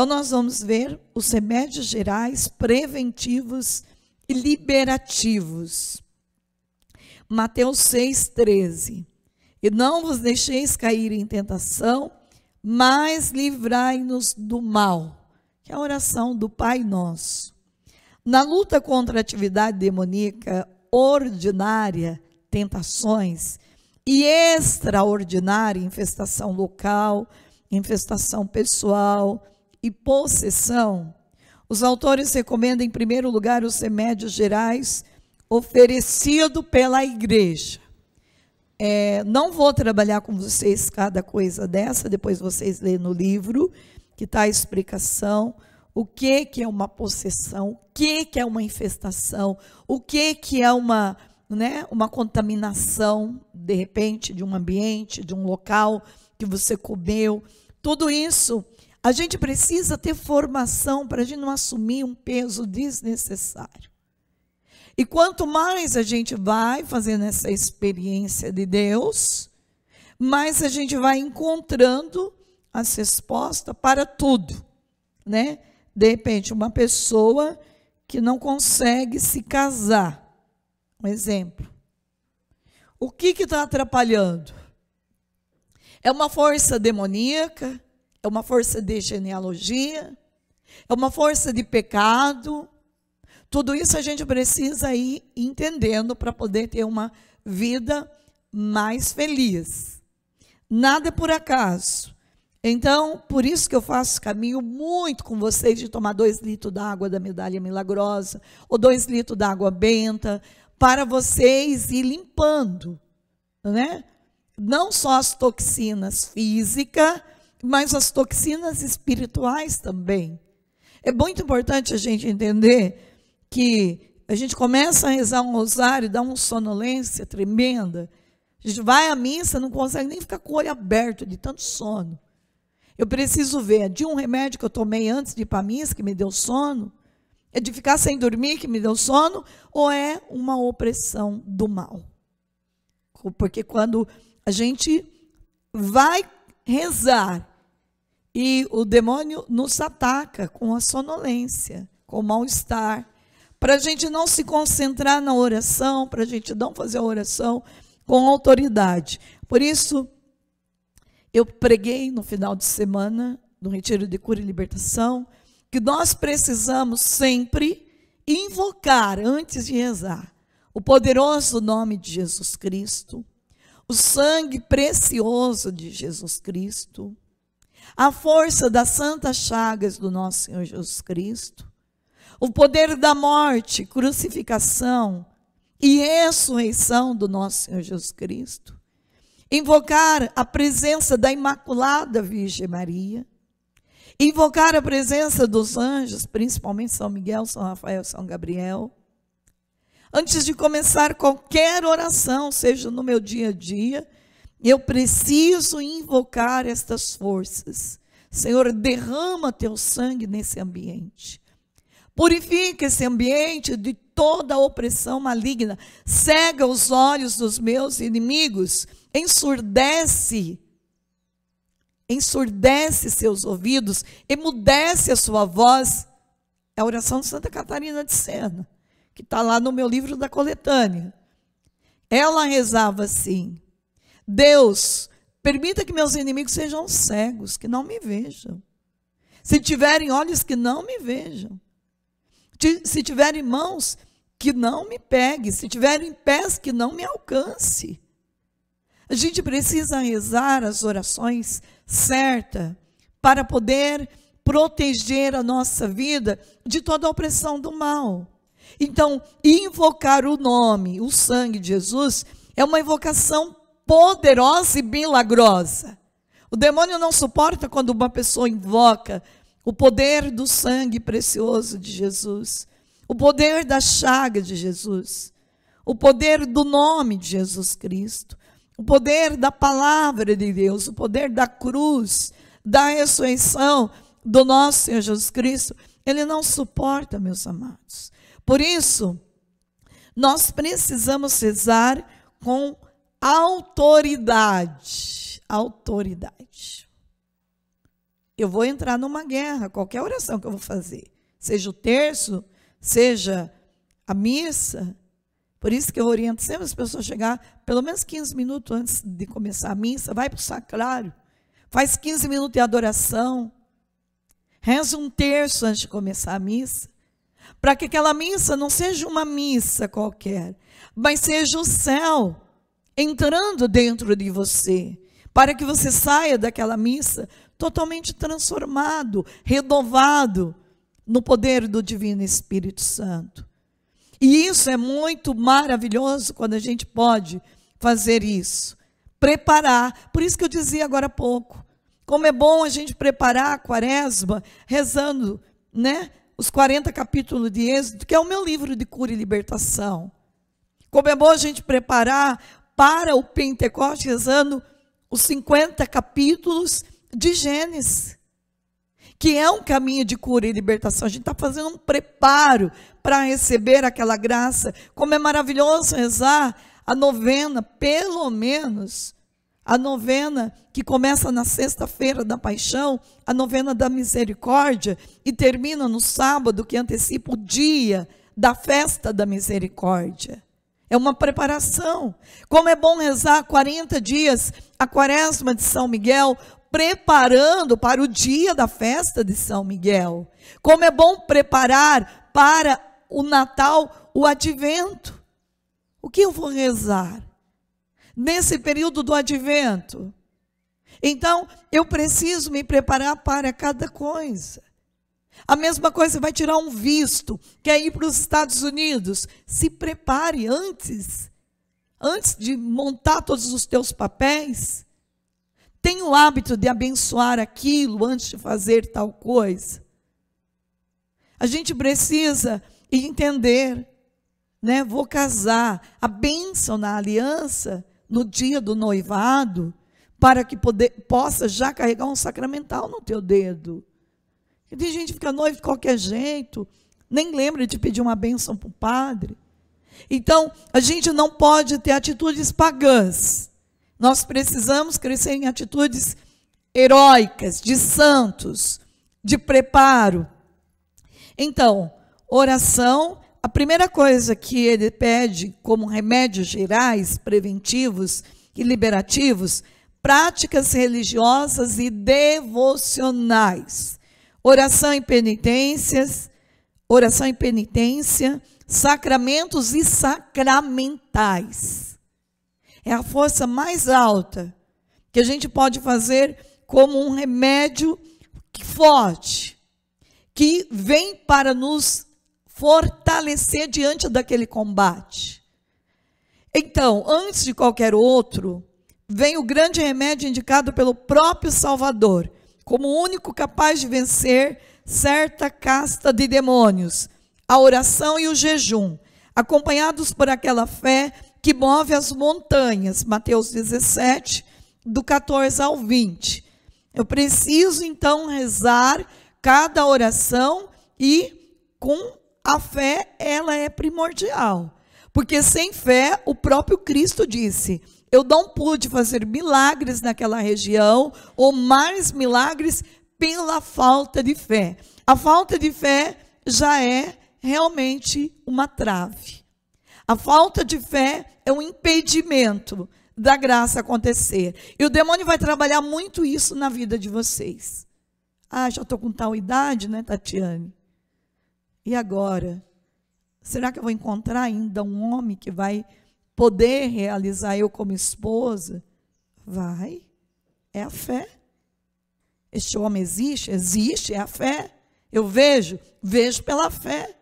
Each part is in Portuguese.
Então, nós vamos ver os remédios gerais preventivos e liberativos. Mateus 6,13. E não vos deixeis cair em tentação, mas livrai-nos do mal, que é a oração do Pai Nosso. Na luta contra a atividade demoníaca ordinária, tentações, e extraordinária, infestação local, infestação pessoal, e possessão, os autores recomendam, em primeiro lugar, os remédios gerais oferecido pela igreja. É, não vou trabalhar com vocês cada coisa dessa, depois vocês lêem no livro, que está a explicação, o que, que é uma possessão, o que, que é uma infestação, o que, que é uma, né, uma contaminação, de repente, de um ambiente, de um local que você comeu. Tudo isso a gente precisa ter formação para a gente não assumir um peso desnecessário. E quanto mais a gente vai fazendo essa experiência de Deus, mais a gente vai encontrando as respostas para tudo, né? De repente, uma pessoa que não consegue se casar, um exemplo. O que está atrapalhando? É uma força demoníaca? É uma força de genealogia, é uma força de pecado. Tudo isso a gente precisa ir entendendo para poder ter uma vida mais feliz. Nada é por acaso. Então, por isso que eu faço caminho muito com vocês de tomar dois litros d'água da medalha milagrosa, ou dois litros d'água benta, para vocês ir limpando, né? Não só as toxinas físicas, mas as toxinas espirituais também. É muito importante a gente entender que a gente começa a rezar um rosário, dá uma sonolência tremenda. A gente vai à missa, não consegue nem ficar com o olho aberto de tanto sono. Eu preciso ver, é de um remédio que eu tomei antes de ir para a missa, que me deu sono, é de ficar sem dormir, que me deu sono, ou é uma opressão do mal? Porque quando a gente vai rezar e o demônio nos ataca com a sonolência, com o mal-estar, para a gente não se concentrar na oração, para a gente não fazer a oração com autoridade. Por isso, eu preguei no final de semana, no Retiro de Cura e Libertação, que nós precisamos sempre invocar, antes de rezar, o poderoso nome de Jesus Cristo o sangue precioso de Jesus Cristo, a força das santas chagas do nosso Senhor Jesus Cristo, o poder da morte, crucificação e ressurreição do nosso Senhor Jesus Cristo, invocar a presença da Imaculada Virgem Maria, invocar a presença dos anjos, principalmente São Miguel, São Rafael, São Gabriel, Antes de começar qualquer oração, seja no meu dia a dia, eu preciso invocar estas forças. Senhor, derrama teu sangue nesse ambiente. Purifica esse ambiente de toda a opressão maligna. Cega os olhos dos meus inimigos. Ensurdece. Ensurdece seus ouvidos. Emudece a sua voz. É a oração de Santa Catarina de Sena que está lá no meu livro da coletânea. Ela rezava assim: Deus, permita que meus inimigos sejam cegos, que não me vejam. Se tiverem olhos, que não me vejam. Se tiverem mãos, que não me pegue. Se tiverem pés, que não me alcance. A gente precisa rezar as orações certas para poder proteger a nossa vida de toda a opressão do mal. Então, invocar o nome, o sangue de Jesus, é uma invocação poderosa e milagrosa. O demônio não suporta quando uma pessoa invoca o poder do sangue precioso de Jesus, o poder da chaga de Jesus, o poder do nome de Jesus Cristo, o poder da palavra de Deus, o poder da cruz, da ressurreição do nosso Senhor Jesus Cristo. Ele não suporta, meus amados. Por isso, nós precisamos rezar com autoridade. Autoridade. Eu vou entrar numa guerra, qualquer oração que eu vou fazer, seja o terço, seja a missa. Por isso que eu oriento sempre as pessoas a chegar pelo menos 15 minutos antes de começar a missa, vai para o sacrário, faz 15 minutos de adoração, reza um terço antes de começar a missa para que aquela missa não seja uma missa qualquer, mas seja o céu entrando dentro de você, para que você saia daquela missa totalmente transformado, renovado no poder do Divino Espírito Santo. E isso é muito maravilhoso quando a gente pode fazer isso. Preparar. Por isso que eu dizia agora há pouco. Como é bom a gente preparar a quaresma rezando, né? os 40 capítulos de Êxodo, que é o meu livro de cura e libertação. Como é bom a gente preparar para o Pentecostes rezando os 50 capítulos de Gênesis, que é um caminho de cura e libertação. A gente está fazendo um preparo para receber aquela graça. Como é maravilhoso rezar a novena, pelo menos a novena que começa na sexta-feira da paixão, a novena da misericórdia, e termina no sábado, que antecipa o dia da festa da misericórdia. É uma preparação. Como é bom rezar 40 dias a quaresma de São Miguel, preparando para o dia da festa de São Miguel. Como é bom preparar para o Natal o advento. O que eu vou rezar? nesse período do advento. Então, eu preciso me preparar para cada coisa. A mesma coisa, vai tirar um visto, quer ir para os Estados Unidos, se prepare antes, antes de montar todos os teus papéis. Tenha o hábito de abençoar aquilo antes de fazer tal coisa. A gente precisa entender, né? Vou casar, a bênção na aliança no dia do noivado, para que poder, possa já carregar um sacramental no teu dedo. E tem gente que fica noivo de qualquer jeito, nem lembra de pedir uma bênção para o padre. Então, a gente não pode ter atitudes pagãs. Nós precisamos crescer em atitudes heróicas, de santos, de preparo. Então, oração a primeira coisa que ele pede como remédios gerais, preventivos e liberativos, práticas religiosas e devocionais, oração e penitências, oração e penitência, sacramentos e sacramentais. É a força mais alta que a gente pode fazer como um remédio forte, que vem para nos fortalecer diante daquele combate. Então, antes de qualquer outro, vem o grande remédio indicado pelo próprio Salvador, como único capaz de vencer certa casta de demônios, a oração e o jejum, acompanhados por aquela fé que move as montanhas. Mateus 17, do 14 ao 20. Eu preciso então rezar cada oração e com a fé ela é primordial. Porque sem fé, o próprio Cristo disse: Eu não pude fazer milagres naquela região, ou mais milagres, pela falta de fé. A falta de fé já é realmente uma trave. A falta de fé é um impedimento da graça acontecer. E o demônio vai trabalhar muito isso na vida de vocês. Ah, já estou com tal idade, né, Tatiane? E agora? Será que eu vou encontrar ainda um homem que vai poder realizar eu como esposa? Vai. É a fé. Este homem existe? Existe, é a fé. Eu vejo, vejo pela fé.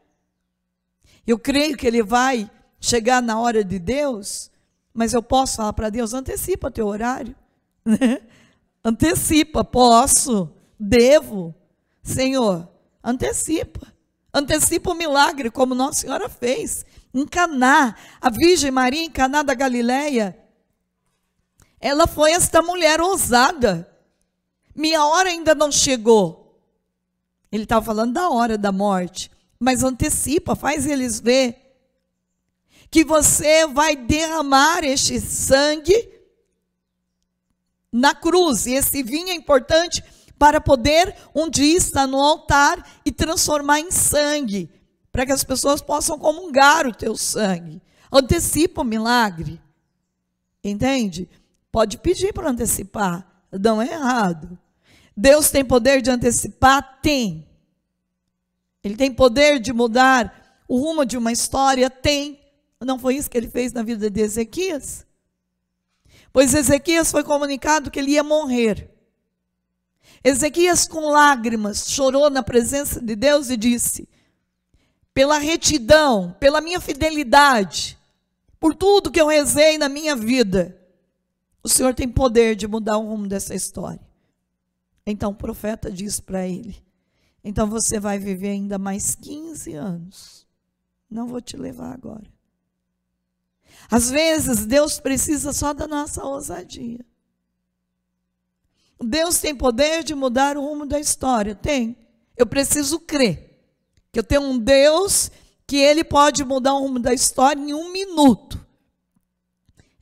Eu creio que ele vai chegar na hora de Deus, mas eu posso falar para Deus: antecipa teu horário. Né? Antecipa, posso, devo. Senhor, antecipa antecipa o milagre, como Nossa Senhora fez em Caná. A Virgem Maria em Caná da Galileia, ela foi esta mulher ousada. Minha hora ainda não chegou. Ele estava falando da hora da morte, mas antecipa, faz eles ver que você vai derramar este sangue na cruz. E esse vinho é importante para poder um dia estar no altar e transformar em sangue, para que as pessoas possam comungar o teu sangue. Antecipa o milagre. Entende? Pode pedir para antecipar, não é errado. Deus tem poder de antecipar? Tem. Ele tem poder de mudar o rumo de uma história? Tem. Não foi isso que ele fez na vida de Ezequias? Pois Ezequias foi comunicado que ele ia morrer. Ezequias, com lágrimas, chorou na presença de Deus e disse: Pela retidão, pela minha fidelidade, por tudo que eu rezei na minha vida, o Senhor tem poder de mudar o rumo dessa história. Então o profeta diz para ele: Então você vai viver ainda mais 15 anos. Não vou te levar agora. Às vezes, Deus precisa só da nossa ousadia. Deus tem poder de mudar o rumo da história? Tem. Eu preciso crer que eu tenho um Deus que ele pode mudar o rumo da história em um minuto.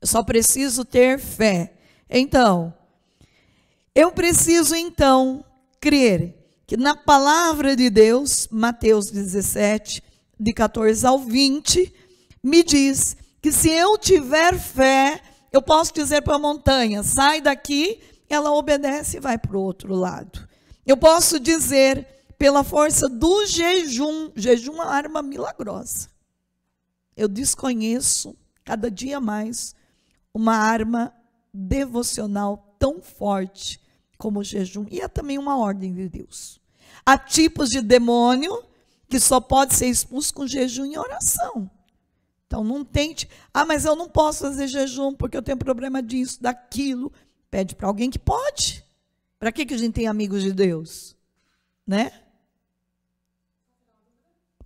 Eu só preciso ter fé. Então, eu preciso então crer que na palavra de Deus, Mateus 17, de 14 ao 20, me diz que se eu tiver fé, eu posso dizer para a montanha: sai daqui ela obedece e vai para o outro lado. Eu posso dizer, pela força do jejum, jejum é uma arma milagrosa. Eu desconheço cada dia mais uma arma devocional tão forte como o jejum. E é também uma ordem de Deus. Há tipos de demônio que só pode ser expulso com jejum e oração. Então não tente, ah, mas eu não posso fazer jejum porque eu tenho problema disso, daquilo. Pede para alguém que pode. Para que, que a gente tem amigos de Deus? Né?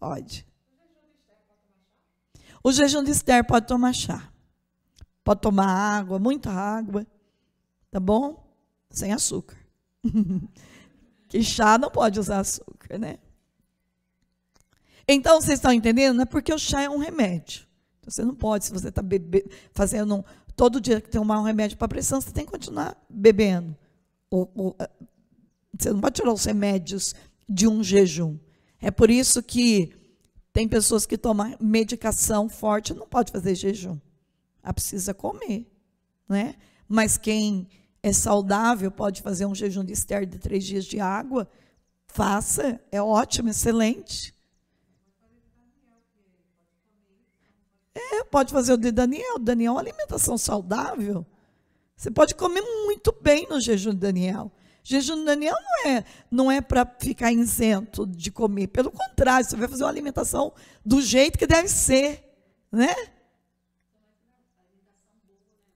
Pode. O jejum de Esther pode tomar chá. Pode tomar água, muita água. Tá bom? Sem açúcar. que chá não pode usar açúcar, né? Então, vocês estão entendendo? Não é porque o chá é um remédio. Então, você não pode, se você está fazendo todo dia que tomar um remédio para pressão, você tem que continuar bebendo. você não pode tirar os remédios de um jejum. É por isso que tem pessoas que tomam medicação forte não pode fazer jejum. Ela ah, precisa comer, né? Mas quem é saudável pode fazer um jejum de estéreo de três dias de água, faça, é ótimo, excelente. É, pode fazer o de Daniel. Daniel, uma alimentação saudável. Você pode comer muito bem no jejum de Daniel. Jejum de Daniel não é, não é para ficar isento de comer. Pelo contrário, você vai fazer uma alimentação do jeito que deve ser, né?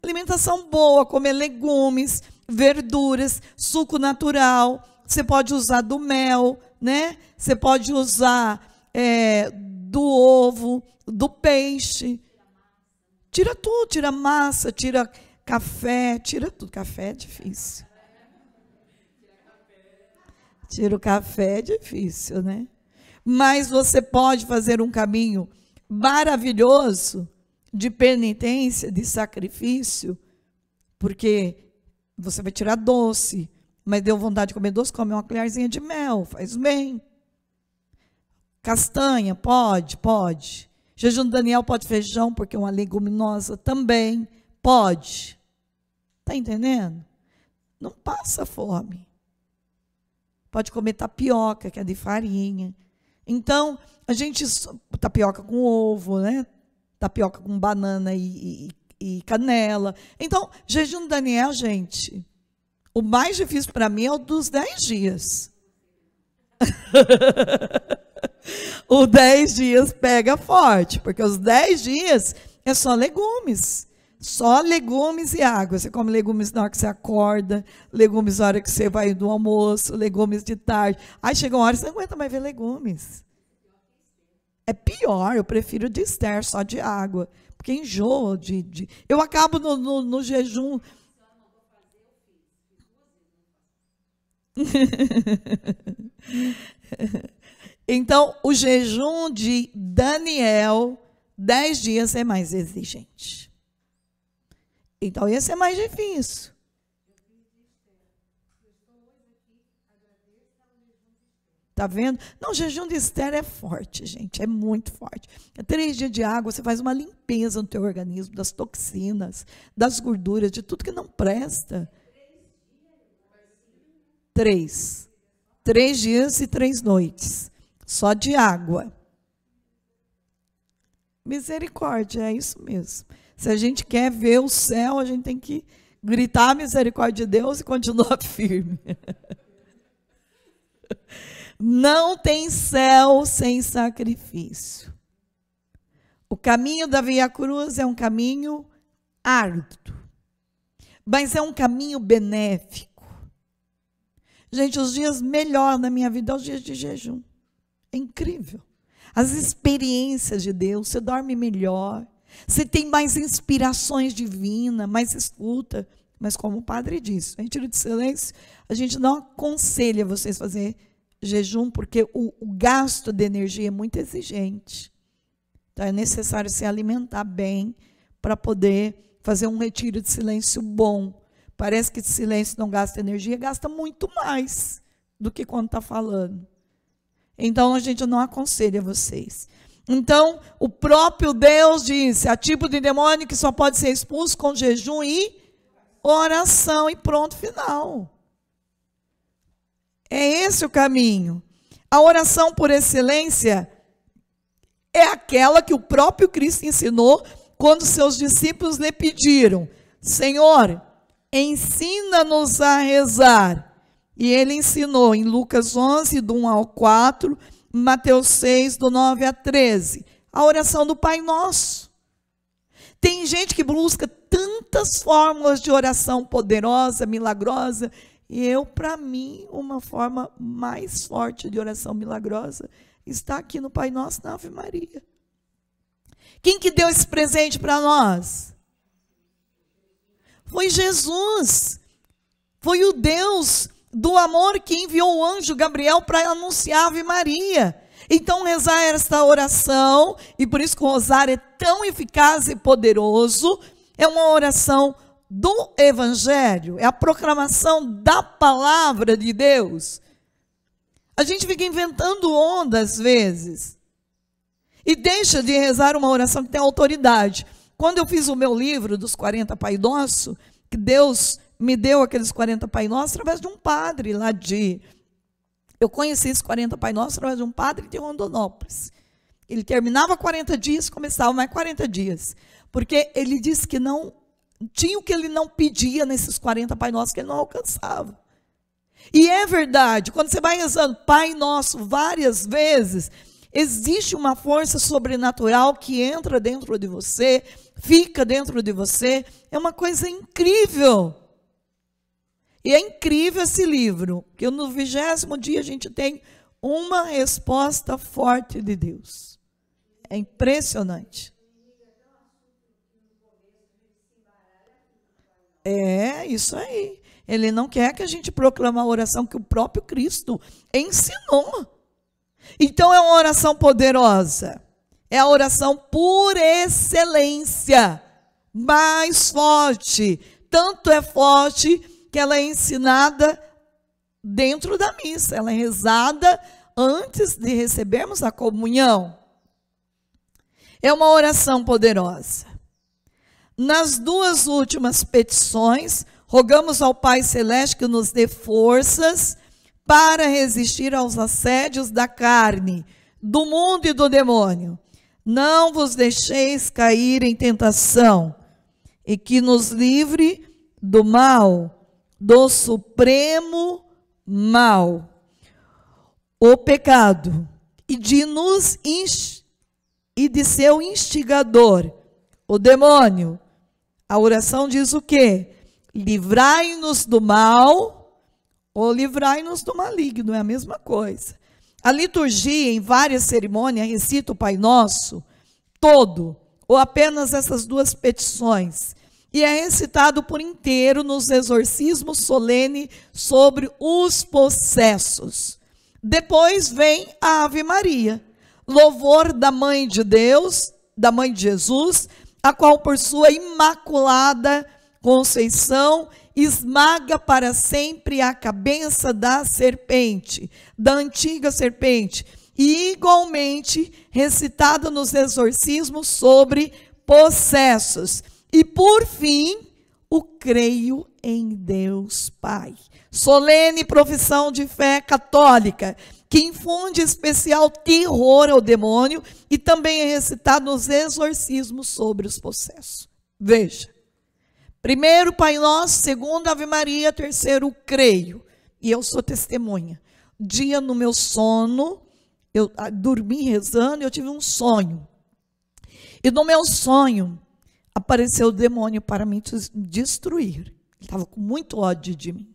Alimentação boa, comer legumes, verduras, suco natural. Você pode usar do mel, né? Você pode usar é, do ovo, do peixe. Tira tudo, tira massa, tira café, tira tudo. Café é difícil. Tira o café, é difícil, né? Mas você pode fazer um caminho maravilhoso de penitência, de sacrifício, porque você vai tirar doce, mas deu vontade de comer doce, come uma colherzinha de mel, faz bem. Castanha, pode, pode. Jejum Daniel pode feijão, porque é uma leguminosa também. Pode. Está entendendo? Não passa fome. Pode comer tapioca, que é de farinha. Então, a gente. Tapioca com ovo, né? Tapioca com banana e, e, e canela. Então, jejum Daniel, gente. O mais difícil para mim é o dos 10 dias. o 10 dias pega forte, porque os 10 dias é só legumes. Só legumes e água. Você come legumes na hora que você acorda, legumes na hora que você vai do almoço, legumes de tarde. Aí chega uma hora você não aguenta mais ver legumes. É pior, eu prefiro ester, só de água, porque enjoa de. de... Eu acabo no, no, no jejum. Então, o jejum de Daniel, dez dias é mais exigente. Então, esse é mais difícil. Tá vendo? Não, jejum de Esther é forte, gente, é muito forte. É três dias de água, você faz uma limpeza no teu organismo, das toxinas, das gorduras, de tudo que não presta. Três. Três dias e três noites só de água. Misericórdia, é isso mesmo. Se a gente quer ver o céu, a gente tem que gritar a misericórdia de Deus e continuar firme. Não tem céu sem sacrifício. O caminho da Via Cruz é um caminho árduo, mas é um caminho benéfico. Gente, os dias melhor na minha vida são é os dias de jejum. É incrível. As experiências de Deus, você dorme melhor, você tem mais inspirações divinas, mais escuta. Mas como o padre disse, retiro de silêncio, a gente não aconselha vocês fazer jejum, porque o, o gasto de energia é muito exigente. Então é necessário se alimentar bem para poder fazer um retiro de silêncio bom. Parece que silêncio não gasta energia, gasta muito mais do que quando está falando. Então a gente não aconselha vocês. Então, o próprio Deus disse: a tipo de demônio que só pode ser expulso com jejum e oração, e pronto, final. É esse o caminho. A oração por excelência é aquela que o próprio Cristo ensinou quando seus discípulos lhe pediram: Senhor, ensina-nos a rezar. E ele ensinou em Lucas 11, do 1 ao 4, Mateus 6, do 9 a 13, a oração do Pai Nosso. Tem gente que busca tantas fórmulas de oração poderosa, milagrosa, e eu, para mim, uma forma mais forte de oração milagrosa está aqui no Pai Nosso, na Ave Maria. Quem que deu esse presente para nós? Foi Jesus. Foi o Deus do amor que enviou o anjo Gabriel para anunciar a Ave Maria. Então, rezar esta oração, e por isso que o rosário é tão eficaz e poderoso, é uma oração do Evangelho, é a proclamação da palavra de Deus. A gente fica inventando onda às vezes e deixa de rezar uma oração que tem autoridade. Quando eu fiz o meu livro dos 40 Pai Nosso, que Deus me deu aqueles 40 Pai Nosso através de um padre lá de. Eu conheci esses 40 Pai Nosso através de um padre de Rondonópolis. Ele terminava 40 dias, começava mais 40 dias. Porque ele disse que não tinha o que ele não pedia nesses 40 Pai Nossos que ele não alcançava. E é verdade, quando você vai rezando Pai Nosso várias vezes, existe uma força sobrenatural que entra dentro de você, fica dentro de você, é uma coisa incrível. E é incrível esse livro, que no vigésimo dia a gente tem uma resposta forte de Deus. É impressionante. É, isso aí. Ele não quer que a gente proclame a oração que o próprio Cristo ensinou. Então é uma oração poderosa. É a oração por excelência, mais forte. Tanto é forte que ela é ensinada dentro da missa, ela é rezada antes de recebermos a comunhão. É uma oração poderosa. Nas duas últimas petições, rogamos ao Pai Celeste que nos dê forças para resistir aos assédios da carne, do mundo e do demônio. Não vos deixeis cair em tentação e que nos livre do mal do supremo mal, o pecado, e de nos e de seu instigador, o demônio. A oração diz o quê? Livrai-nos do mal ou livrai-nos do maligno, é a mesma coisa. A liturgia, em várias cerimônias, recita o Pai Nosso todo, ou apenas essas duas petições e é recitado por inteiro nos exorcismos solene sobre os possessos. Depois vem a Ave Maria, louvor da Mãe de Deus, da Mãe de Jesus, a qual por sua imaculada conceição esmaga para sempre a cabeça da serpente, da antiga serpente, e igualmente recitado nos exorcismos sobre possessos. E por fim, o creio em Deus Pai. Solene profissão de fé católica, que infunde especial terror ao demônio e também é recitado nos exorcismos sobre os processos. Veja. Primeiro, Pai Nosso, segundo, Ave Maria, terceiro, creio. E eu sou testemunha. Dia no meu sono, eu ah, dormi rezando, eu tive um sonho. E no meu sonho, apareceu o demônio para me destruir. Ele estava com muito ódio de mim.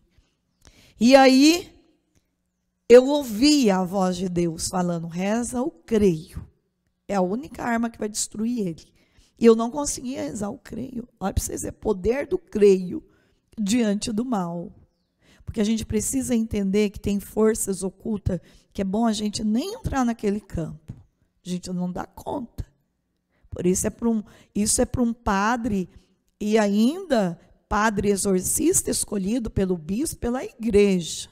E aí eu ouvia a voz de Deus falando: reza o creio. É a única arma que vai destruir ele. E eu não conseguia rezar o creio. Olha para vocês, é poder do creio diante do mal. Porque a gente precisa entender que tem forças ocultas, que é bom a gente nem entrar naquele campo. A gente não dá conta isso é para um, isso é para um padre e ainda padre exorcista escolhido pelo bispo, pela igreja.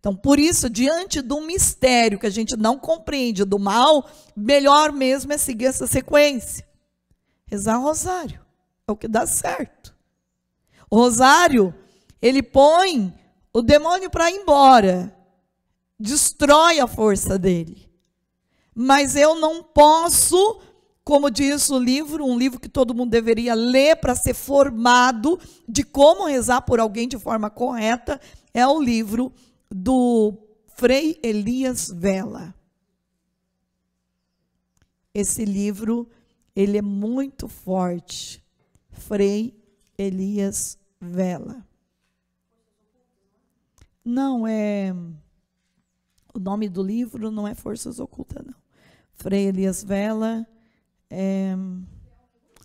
Então, por isso, diante do mistério que a gente não compreende do mal, melhor mesmo é seguir essa sequência. Rezar o rosário. É o que dá certo. O rosário, ele põe o demônio para ir embora. Destrói a força dele. Mas eu não posso como diz o livro, um livro que todo mundo deveria ler para ser formado de como rezar por alguém de forma correta, é o livro do Frei Elias Vela. Esse livro, ele é muito forte. Frei Elias Vela. Não é o nome do livro não é Forças Ocultas não. Frei Elias Vela é,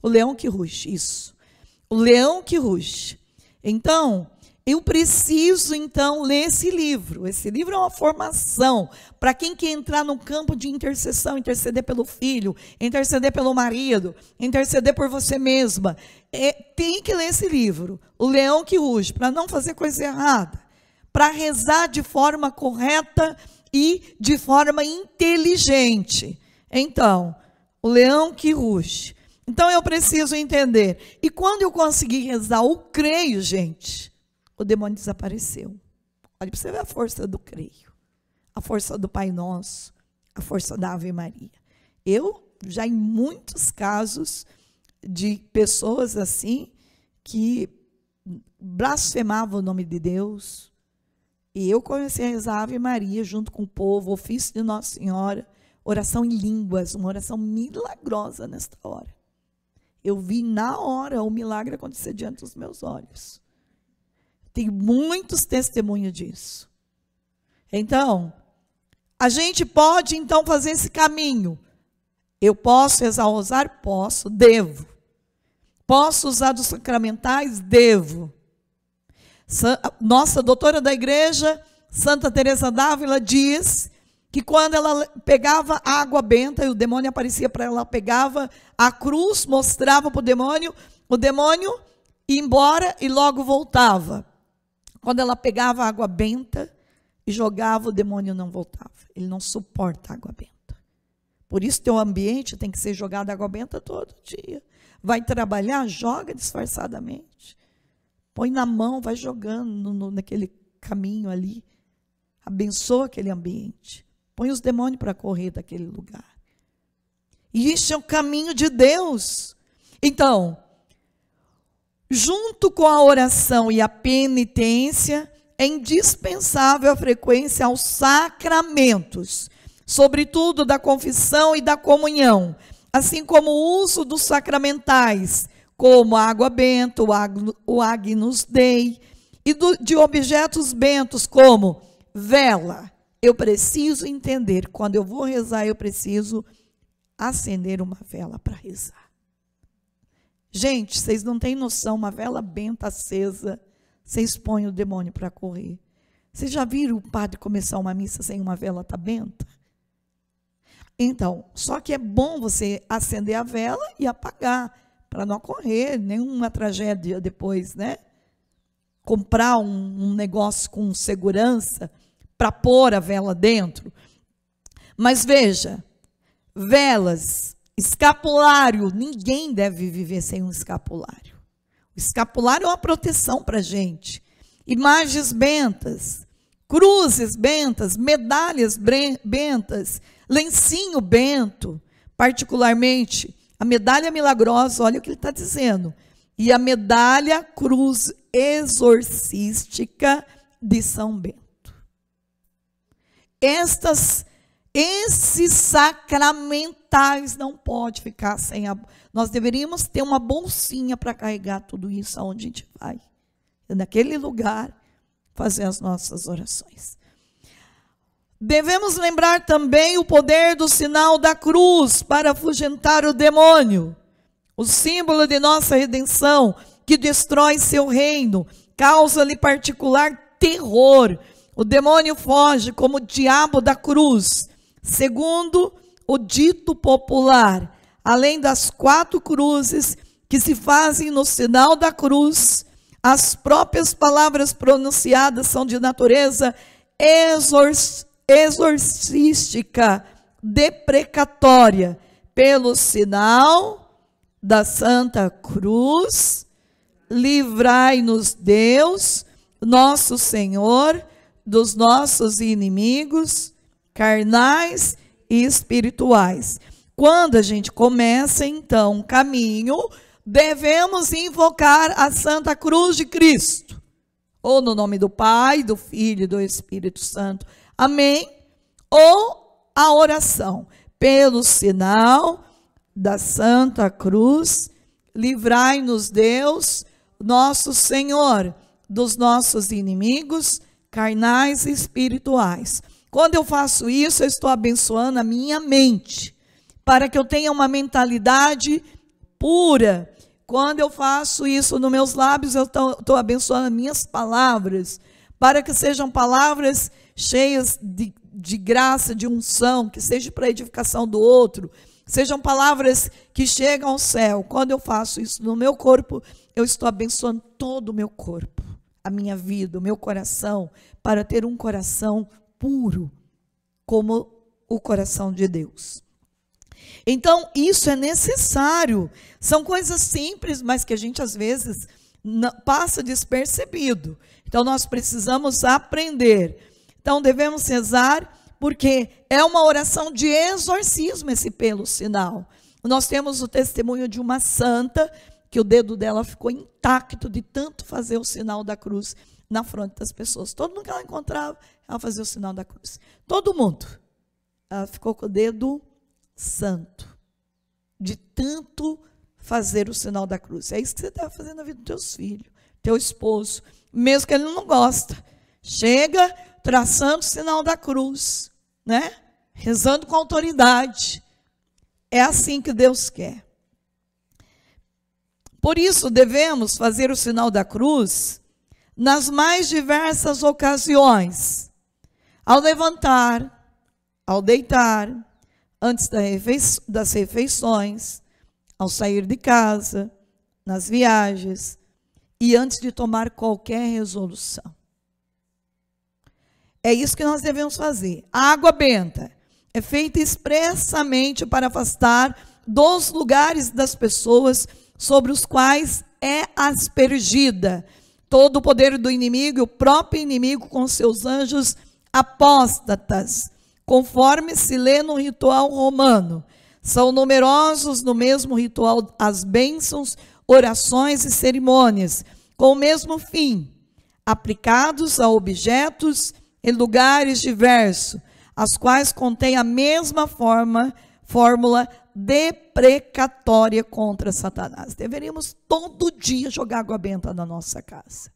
o leão que ruge, isso. O leão que ruge. Então, eu preciso então ler esse livro. Esse livro é uma formação para quem quer entrar no campo de intercessão, interceder pelo filho, interceder pelo marido, interceder por você mesma. É, tem que ler esse livro, O Leão que Ruge, para não fazer coisa errada, para rezar de forma correta e de forma inteligente. Então, o leão que ruge. Então eu preciso entender. E quando eu consegui rezar o creio, gente, o demônio desapareceu. Olha para você ver a força do creio, a força do Pai Nosso, a força da Ave Maria. Eu já em muitos casos de pessoas assim que blasfemavam o nome de Deus. E eu comecei a rezar a Ave Maria junto com o povo, ofício de Nossa Senhora oração em línguas, uma oração milagrosa nesta hora. Eu vi na hora o milagre acontecer diante dos meus olhos. Tem muitos testemunhos disso. Então, a gente pode então fazer esse caminho. Eu posso rezar Posso, devo. Posso usar dos sacramentais? Devo. Nossa doutora da igreja, Santa Teresa d'Ávila, diz que quando ela pegava água benta e o demônio aparecia para ela, pegava a cruz, mostrava para o demônio, o demônio ia embora e logo voltava. Quando ela pegava água benta e jogava, o demônio não voltava. Ele não suporta água benta. Por isso, teu ambiente tem que ser jogado água benta todo dia. Vai trabalhar, joga disfarçadamente. Põe na mão, vai jogando no, naquele caminho ali. Abençoa aquele ambiente. Põe os demônios para correr daquele lugar. E isso é o caminho de Deus. Então, junto com a oração e a penitência, é indispensável a frequência aos sacramentos, sobretudo da confissão e da comunhão, assim como o uso dos sacramentais, como a água benta, o Agnus Dei, e do, de objetos bentos, como vela, eu preciso entender. Quando eu vou rezar, eu preciso acender uma vela para rezar. Gente, vocês não têm noção, uma vela benta acesa, vocês põem o demônio para correr. Vocês já viram o padre começar uma missa sem uma vela tá benta? Então, só que é bom você acender a vela e apagar, para não ocorrer nenhuma tragédia depois, né? Comprar um, um negócio com segurança para pôr a vela dentro. Mas veja, velas, escapulário, ninguém deve viver sem um escapulário. O escapulário é uma proteção para a gente. Imagens bentas, cruzes bentas, medalhas bentas, lencinho bento, particularmente a medalha milagrosa, olha o que ele está dizendo, e a medalha cruz exorcística de São Bento estas esses sacramentais não pode ficar sem a, nós deveríamos ter uma bolsinha para carregar tudo isso aonde a gente vai. Naquele lugar fazer as nossas orações. Devemos lembrar também o poder do sinal da cruz para afugentar o demônio, o símbolo de nossa redenção, que destrói seu reino, causa-lhe particular terror o demônio foge como o diabo da cruz. Segundo o dito popular, além das quatro cruzes que se fazem no sinal da cruz, as próprias palavras pronunciadas são de natureza exor exorcística, deprecatória, pelo sinal da Santa Cruz, livrai-nos Deus, nosso Senhor, dos nossos inimigos carnais e espirituais. Quando a gente começa, então, o caminho, devemos invocar a Santa Cruz de Cristo. Ou no nome do Pai, do Filho e do Espírito Santo. Amém? Ou a oração. Pelo sinal da Santa Cruz, livrai-nos Deus, nosso Senhor, dos nossos inimigos carnais e espirituais. Quando eu faço isso, eu estou abençoando a minha mente, para que eu tenha uma mentalidade pura. Quando eu faço isso nos meus lábios, eu estou abençoando as minhas palavras, para que sejam palavras cheias de, de graça, de unção, que seja para edificação do outro, sejam palavras que chegam ao céu. Quando eu faço isso no meu corpo, eu estou abençoando todo o meu corpo a minha vida, o meu coração, para ter um coração puro, como o coração de Deus. Então, isso é necessário. São coisas simples, mas que a gente às vezes passa despercebido. Então, nós precisamos aprender. Então, devemos rezar, porque é uma oração de exorcismo esse pelo sinal. Nós temos o testemunho de uma santa que o dedo dela ficou intacto de tanto fazer o sinal da cruz na fronte das pessoas. Todo mundo que ela encontrava, ela fazia o sinal da cruz. Todo mundo. Ela ficou com o dedo santo, de tanto fazer o sinal da cruz. É isso que você está fazendo na vida dos teus filhos, teu esposo, mesmo que ele não gosta. Chega traçando o sinal da cruz, né? Rezando com autoridade. É assim que Deus quer. Por isso devemos fazer o sinal da cruz nas mais diversas ocasiões. Ao levantar, ao deitar, antes das refeições, ao sair de casa, nas viagens e antes de tomar qualquer resolução. É isso que nós devemos fazer. A água benta é feita expressamente para afastar dos lugares das pessoas sobre os quais é aspergida. Todo o poder do inimigo e o próprio inimigo com seus anjos apóstatas, conforme se lê no ritual romano. São numerosos no mesmo ritual as bênçãos, orações e cerimônias, com o mesmo fim, aplicados a objetos em lugares diversos, as quais contêm a mesma forma fórmula deprecatória contra Satanás. Deveríamos todo dia jogar água benta na nossa casa.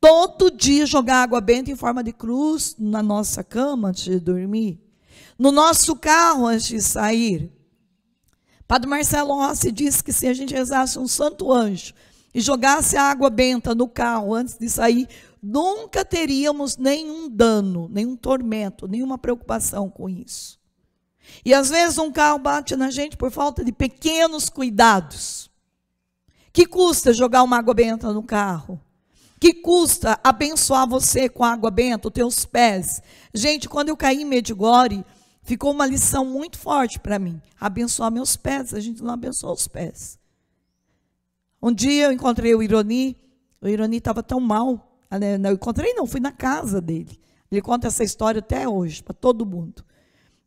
Todo dia jogar água benta em forma de cruz na nossa cama antes de dormir. No nosso carro antes de sair. Padre Marcelo Rossi disse que se a gente rezasse um santo anjo e jogasse a água benta no carro antes de sair, nunca teríamos nenhum dano, nenhum tormento, nenhuma preocupação com isso. E às vezes um carro bate na gente por falta de pequenos cuidados. Que custa jogar uma água benta no carro? Que custa abençoar você com a água benta, os teus pés? Gente, quando eu caí em Medigore, ficou uma lição muito forte para mim. Abençoar meus pés, a gente não abençoa os pés. Um dia eu encontrei o Ironi, o Ironi estava tão mal. Né, eu encontrei não, fui na casa dele. Ele conta essa história até hoje, para todo mundo.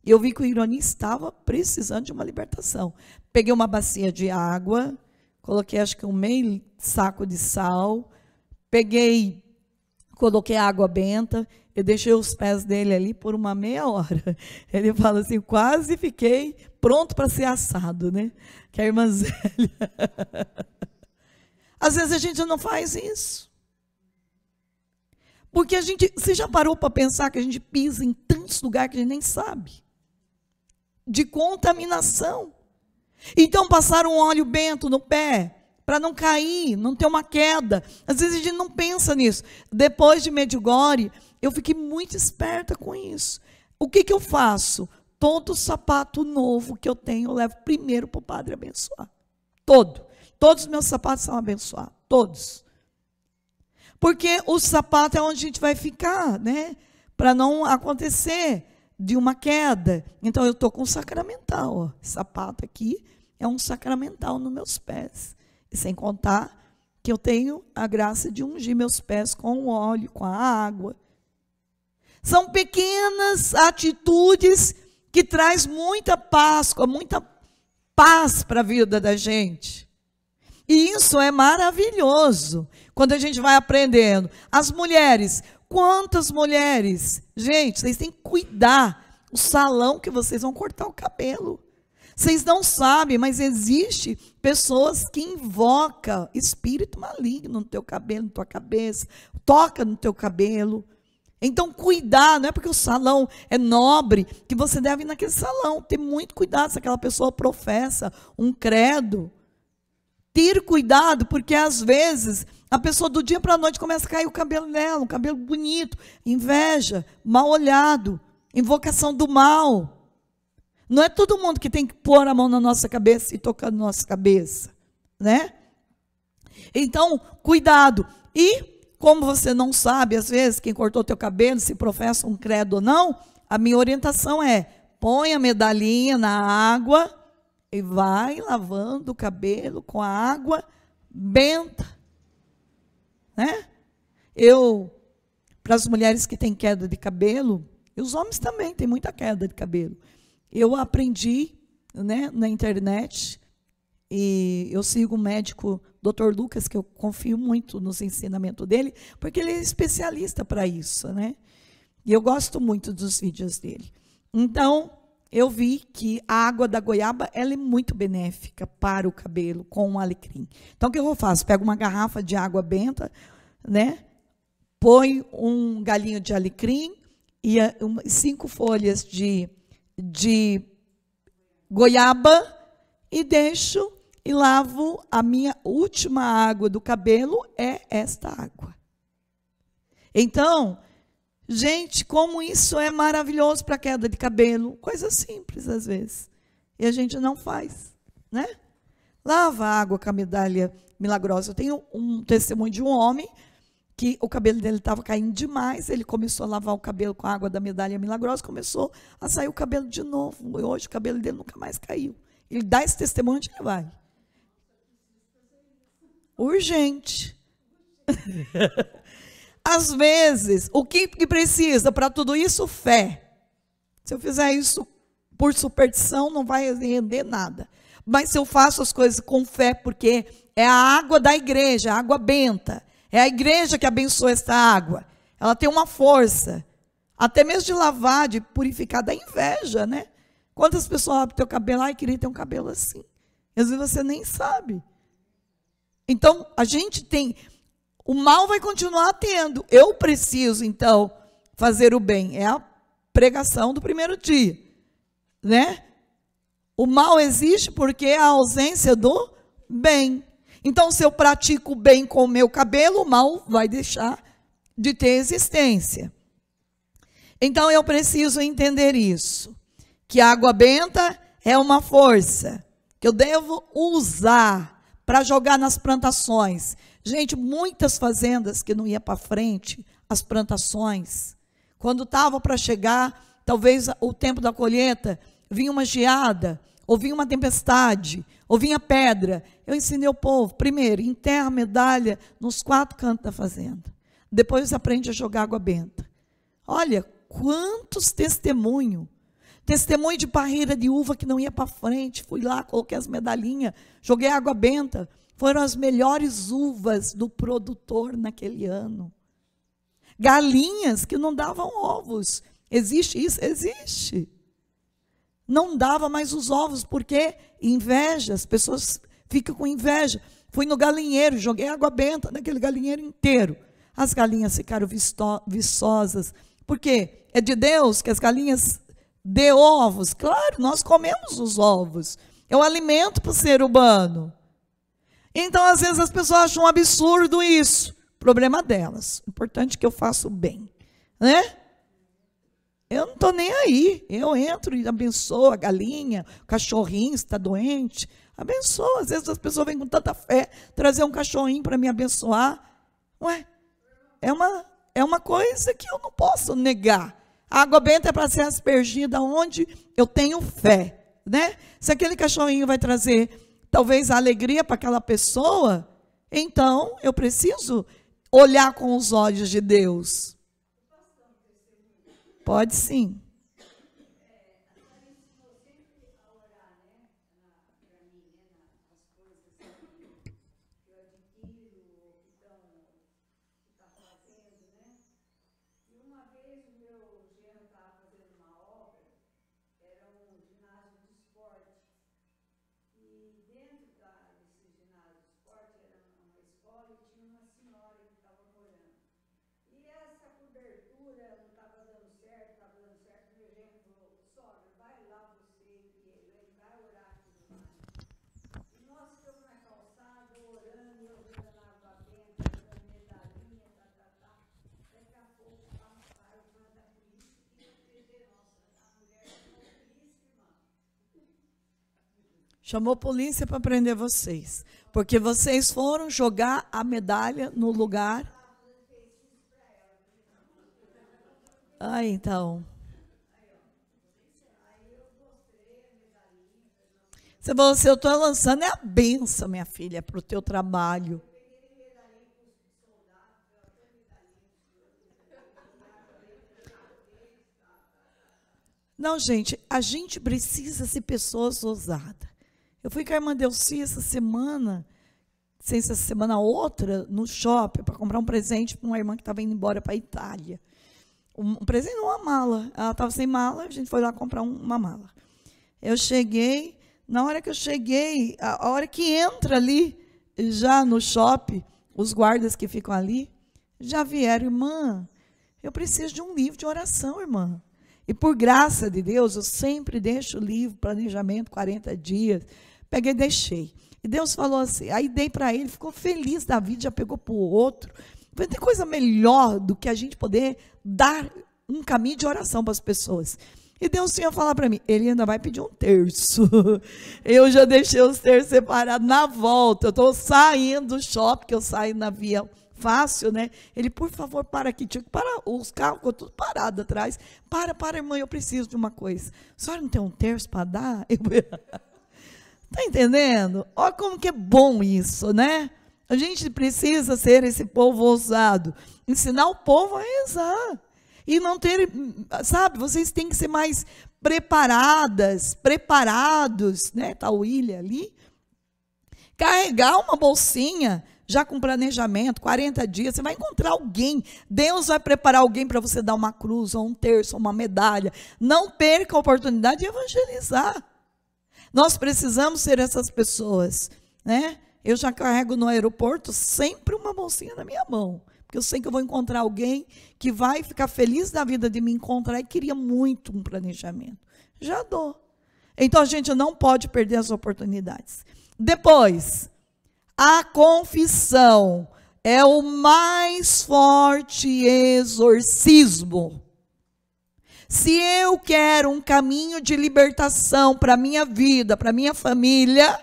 E eu vi que o Ironi estava precisando de uma libertação. Peguei uma bacia de água, coloquei acho que um meio saco de sal, peguei, coloquei água benta, eu deixei os pés dele ali por uma meia hora. Ele fala assim, quase fiquei pronto para ser assado, né? Que a irmã Zélia. Às vezes a gente não faz isso. Porque a gente, você já parou para pensar que a gente pisa em tantos lugares que a gente nem sabe? de contaminação. Então passar um óleo bento no pé para não cair, não ter uma queda. Às vezes a gente não pensa nisso. Depois de Medjugorje, eu fiquei muito esperta com isso. O que, que eu faço? Todo sapato novo que eu tenho, eu levo primeiro para o padre abençoar. Todo. Todos os meus sapatos são abençoados. Todos. Porque o sapato é onde a gente vai ficar, né? Para não acontecer de uma queda. Então eu estou com um sacramental. Ó. Esse sapato aqui é um sacramental nos meus pés. E sem contar que eu tenho a graça de ungir meus pés com o óleo, com a água. São pequenas atitudes que traz muita Páscoa, muita paz para a vida da gente. E isso é maravilhoso quando a gente vai aprendendo. As mulheres, Quantas mulheres? Gente, vocês têm que cuidar o salão que vocês vão cortar o cabelo. Vocês não sabem, mas existe pessoas que invoca espírito maligno no teu cabelo, na tua cabeça, toca no teu cabelo. Então, cuidar, não é porque o salão é nobre que você deve ir naquele salão. Ter muito cuidado se aquela pessoa professa um credo ter cuidado, porque às vezes a pessoa do dia para a noite começa a cair o cabelo dela, um cabelo bonito, inveja, mal olhado, invocação do mal. Não é todo mundo que tem que pôr a mão na nossa cabeça e tocar na nossa cabeça, né? Então, cuidado. E como você não sabe, às vezes, quem cortou teu cabelo, se professa um credo ou não, a minha orientação é: põe a medalhinha na água e vai lavando o cabelo com a água benta, né? Eu, para as mulheres que têm queda de cabelo, e os homens também têm muita queda de cabelo, eu aprendi né, na internet, e eu sigo o médico Dr. Lucas, que eu confio muito nos ensinamentos dele, porque ele é especialista para isso, né? E eu gosto muito dos vídeos dele. Então, eu vi que a água da goiaba ela é muito benéfica para o cabelo com o alecrim. Então, o que eu faço? Pego uma garrafa de água benta, né? põe um galinho de alecrim e eh, cinco folhas de, de goiaba e deixo e lavo a minha última água do cabelo é esta água. Então, Gente, como isso é maravilhoso para queda de cabelo. Coisa simples, às vezes. E a gente não faz, né? Lava a água com a medalha milagrosa. Eu tenho um testemunho de um homem que o cabelo dele estava caindo demais, ele começou a lavar o cabelo com a água da medalha milagrosa, começou a sair o cabelo de novo. E hoje o cabelo dele nunca mais caiu. Ele dá esse testemunho de ele vai. Urgente. Às vezes, o que precisa para tudo isso? Fé. Se eu fizer isso por superstição, não vai render nada. Mas se eu faço as coisas com fé, porque é a água da igreja, a água benta. É a igreja que abençoa essa água. Ela tem uma força. Até mesmo de lavar, de purificar da inveja, né? Quantas pessoas abrem teu cabelo? Ai, queria ter um cabelo assim. Às vezes você nem sabe. Então, a gente tem o mal vai continuar tendo. Eu preciso, então, fazer o bem. É a pregação do primeiro dia, né? O mal existe porque é a ausência do bem. Então, se eu pratico o bem com o meu cabelo, o mal vai deixar de ter existência. Então, eu preciso entender isso: que a água benta é uma força que eu devo usar para jogar nas plantações, Gente, muitas fazendas que não ia para frente, as plantações. Quando estava para chegar, talvez o tempo da colheita, vinha uma geada, ou vinha uma tempestade, ou vinha pedra. Eu ensinei o povo, primeiro, enterra a medalha nos quatro cantos da fazenda. Depois aprende a jogar água benta. Olha, quantos testemunhos. Testemunho de barreira de uva que não ia para frente. Fui lá, coloquei as medalhinhas, joguei água benta. Foram as melhores uvas do produtor naquele ano. Galinhas que não davam ovos. Existe isso? Existe. Não dava mais os ovos, porque inveja, as pessoas ficam com inveja. Fui no galinheiro, joguei água benta naquele galinheiro inteiro. As galinhas ficaram viçosas. Por quê? É de Deus que as galinhas dê ovos. Claro, nós comemos os ovos. É o alimento para o ser humano. Então, às vezes, as pessoas acham um absurdo isso. Problema delas. Importante que eu faça o bem. Né? Eu não estou nem aí. Eu entro e abençoo a galinha, o cachorrinho está doente. Abençoa. Às vezes as pessoas vêm com tanta fé trazer um cachorrinho para me abençoar. Ué, é uma, é uma coisa que eu não posso negar. A água benta é para ser aspergida onde eu tenho fé. Né? Se aquele cachorrinho vai trazer talvez a alegria para aquela pessoa, então eu preciso olhar com os olhos de Deus. Pode sim. Chamou polícia para prender vocês. Porque vocês foram jogar a medalha no lugar. Ah, então. Você falou assim, eu estou lançando é a benção, minha filha, para o teu trabalho. Não, gente, a gente precisa ser pessoas ousadas. Eu fui com a irmã Delci essa semana, sem essa semana outra, no shopping, para comprar um presente para uma irmã que estava indo embora para a Itália. Um, um presente, uma mala. Ela estava sem mala, a gente foi lá comprar um, uma mala. Eu cheguei, na hora que eu cheguei, a, a hora que entra ali, já no shopping, os guardas que ficam ali, já vieram, irmã, eu preciso de um livro de oração, irmã. E por graça de Deus, eu sempre deixo o livro Planejamento 40 Dias Peguei e deixei. E Deus falou assim, aí dei para ele, ficou feliz da vida, já pegou para o outro. Não tem coisa melhor do que a gente poder dar um caminho de oração para as pessoas. E Deus tinha falar para mim, ele ainda vai pedir um terço. Eu já deixei os terços separados na volta. Eu estou saindo do shopping, que eu saio na via fácil, né? Ele, por favor, para aqui. Tinha que parar. Os carros ficou tudo parado atrás. Para, para, irmã, eu preciso de uma coisa. A senhora não tem um terço para dar? Eu... Tá entendendo? Olha como que é bom isso, né? A gente precisa ser esse povo ousado, ensinar o povo a rezar e não ter, sabe? Vocês têm que ser mais preparadas, preparados, né? Tá o Ilha ali. Carregar uma bolsinha já com planejamento, 40 dias, você vai encontrar alguém. Deus vai preparar alguém para você dar uma cruz, ou um terço, ou uma medalha. Não perca a oportunidade de evangelizar. Nós precisamos ser essas pessoas, né? Eu já carrego no aeroporto sempre uma bolsinha na minha mão, porque eu sei que eu vou encontrar alguém que vai ficar feliz da vida de me encontrar e queria muito um planejamento. Já dou. Então a gente não pode perder as oportunidades. Depois, a confissão é o mais forte exorcismo se eu quero um caminho de libertação para minha vida, para minha família,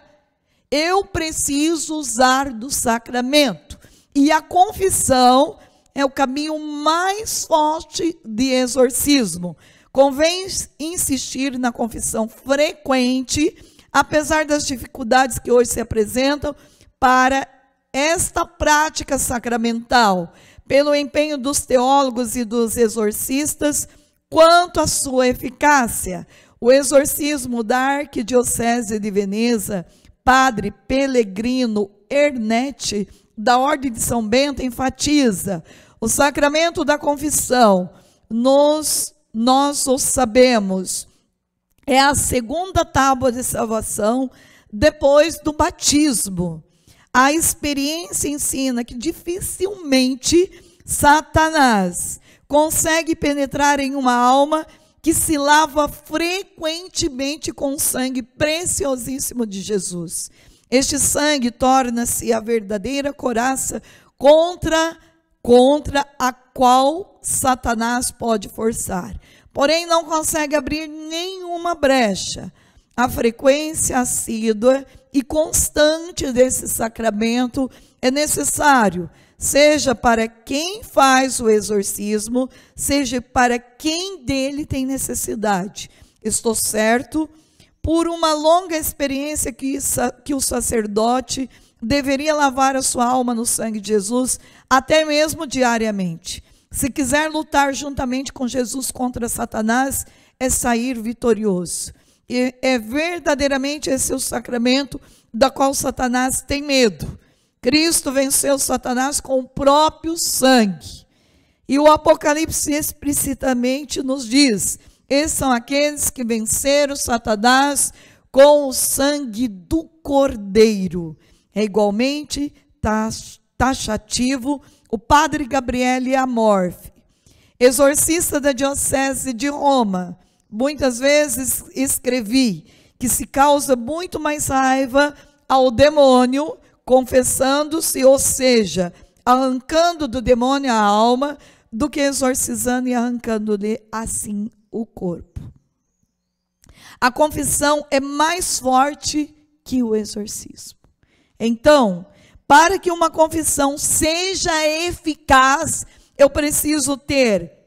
eu preciso usar do sacramento. E a confissão é o caminho mais forte de exorcismo. Convém insistir na confissão frequente, apesar das dificuldades que hoje se apresentam para esta prática sacramental. Pelo empenho dos teólogos e dos exorcistas, Quanto à sua eficácia, o exorcismo da Arquidiocese de Veneza, padre Pellegrino Ernete da Ordem de São Bento, enfatiza: o sacramento da confissão, nós, nós o sabemos, é a segunda tábua de salvação depois do batismo. A experiência ensina que dificilmente Satanás consegue penetrar em uma alma que se lava frequentemente com o sangue preciosíssimo de Jesus. Este sangue torna-se a verdadeira coraça contra contra a qual Satanás pode forçar. Porém, não consegue abrir nenhuma brecha. A frequência assídua e constante desse sacramento é necessário seja para quem faz o exorcismo, seja para quem dele tem necessidade. Estou certo, por uma longa experiência que, que o sacerdote deveria lavar a sua alma no sangue de Jesus, até mesmo diariamente. Se quiser lutar juntamente com Jesus contra Satanás, é sair vitorioso. E é verdadeiramente esse o sacramento da qual Satanás tem medo. Cristo venceu Satanás com o próprio sangue. E o Apocalipse explicitamente nos diz: esses são aqueles que venceram Satanás com o sangue do Cordeiro. É igualmente taxativo o padre Gabriele Amorfe, exorcista da Diocese de Roma. Muitas vezes escrevi que se causa muito mais raiva ao demônio confessando-se, ou seja, arrancando do demônio a alma, do que exorcizando e arrancando-lhe assim o corpo. A confissão é mais forte que o exorcismo. Então, para que uma confissão seja eficaz, eu preciso ter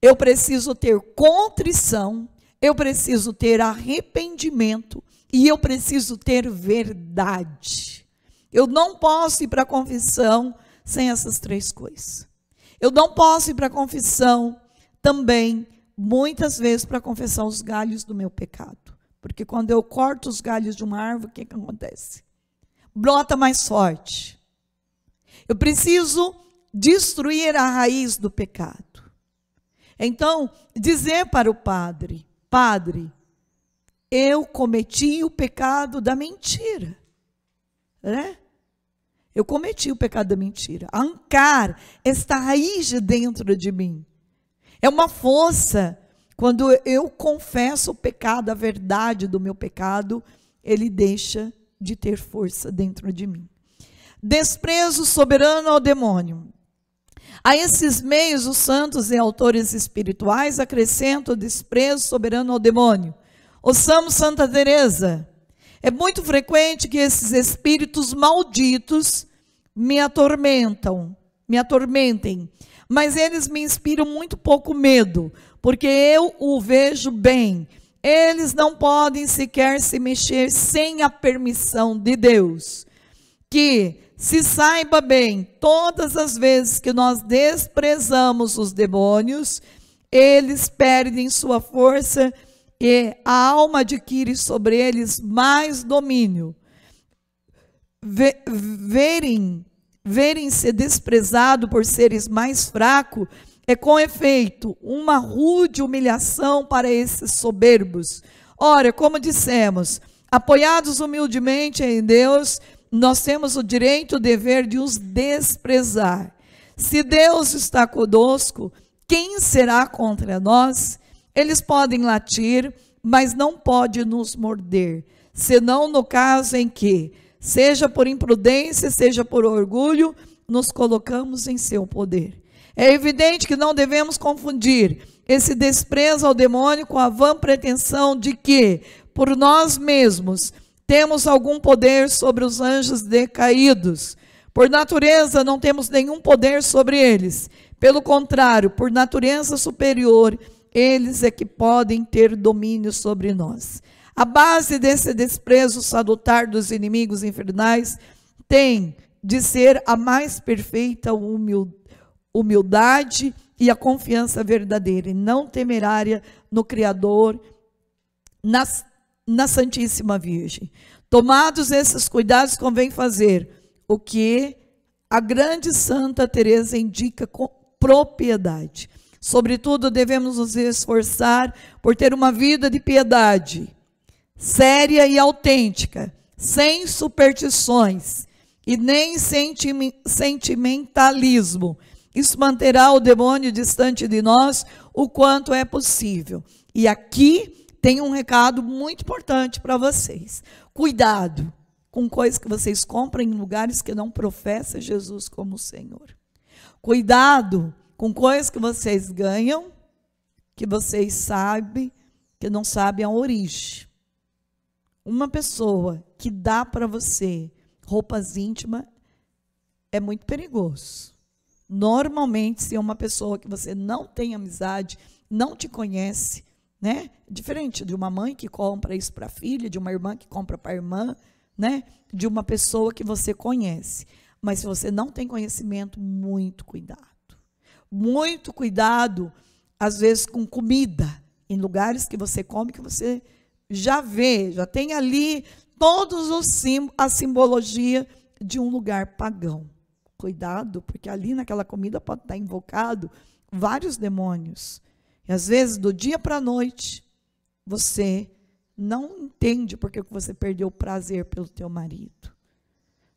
eu preciso ter contrição, eu preciso ter arrependimento e eu preciso ter verdade. Eu não posso ir para a confissão sem essas três coisas. Eu não posso ir para a confissão também, muitas vezes, para confessar os galhos do meu pecado. Porque quando eu corto os galhos de uma árvore, o que, que acontece? Brota mais forte. Eu preciso destruir a raiz do pecado. Então, dizer para o padre: Padre, eu cometi o pecado da mentira. Né? Eu cometi o pecado da mentira. Ancar esta raiz de dentro de mim. É uma força. Quando eu confesso o pecado, a verdade do meu pecado, ele deixa de ter força dentro de mim. Desprezo soberano ao demônio. A esses meios, os santos e autores espirituais acrescentam o desprezo soberano ao demônio. Ouçamos Santa Teresa. É muito frequente que esses espíritos malditos me atormentam, me atormentem, mas eles me inspiram muito pouco medo, porque eu o vejo bem. Eles não podem sequer se mexer sem a permissão de Deus. Que se saiba bem, todas as vezes que nós desprezamos os demônios, eles perdem sua força e a alma adquire sobre eles mais domínio. verem, verem-se desprezado por seres mais fraco é com efeito uma rude humilhação para esses soberbos. Ora, como dissemos, apoiados humildemente em Deus, nós temos o direito e o dever de os desprezar. Se Deus está conosco, quem será contra nós? Eles podem latir, mas não pode nos morder, senão no caso em que, seja por imprudência, seja por orgulho, nos colocamos em seu poder. É evidente que não devemos confundir esse desprezo ao demônio com a vã pretensão de que, por nós mesmos, temos algum poder sobre os anjos decaídos. Por natureza, não temos nenhum poder sobre eles. Pelo contrário, por natureza superior, eles é que podem ter domínio sobre nós. A base desse desprezo salutar dos inimigos infernais tem de ser a mais perfeita humildade e a confiança verdadeira e não temerária no Criador, na, na Santíssima Virgem. Tomados esses cuidados, convém fazer o que a grande Santa Teresa indica com propriedade Sobretudo, devemos nos esforçar por ter uma vida de piedade, séria e autêntica, sem superstições e nem sentimentalismo. Isso manterá o demônio distante de nós o quanto é possível. E aqui tem um recado muito importante para vocês. Cuidado com coisas que vocês compram em lugares que não professa Jesus como Senhor. Cuidado com coisas que vocês ganham, que vocês sabem, que não sabem a origem. Uma pessoa que dá para você roupas íntimas é muito perigoso. Normalmente, se é uma pessoa que você não tem amizade, não te conhece, né? Diferente de uma mãe que compra isso para a filha, de uma irmã que compra para a irmã, né? De uma pessoa que você conhece. Mas se você não tem conhecimento, muito cuidado muito cuidado, às vezes, com comida, em lugares que você come, que você já vê, já tem ali todos os sim, a simbologia de um lugar pagão. Cuidado, porque ali naquela comida pode estar invocado vários demônios. E às vezes, do dia para a noite, você não entende porque você perdeu o prazer pelo teu marido.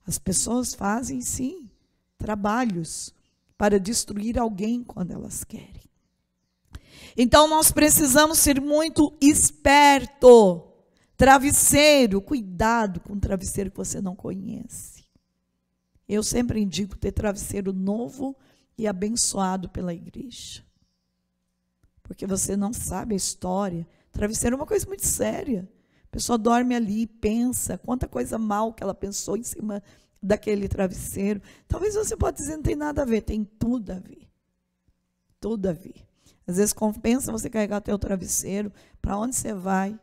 As pessoas fazem, sim, trabalhos para destruir alguém quando elas querem. Então nós precisamos ser muito esperto. Travesseiro, cuidado com travesseiro que você não conhece. Eu sempre indico ter travesseiro novo e abençoado pela igreja. Porque você não sabe a história. Travesseiro é uma coisa muito séria. A pessoa dorme ali, pensa, quanta coisa mal que ela pensou em cima daquele travesseiro. Talvez você possa dizer, não tem nada a ver. Tem tudo a ver. Tudo a ver. Às vezes compensa você carregar teu travesseiro para onde você vai,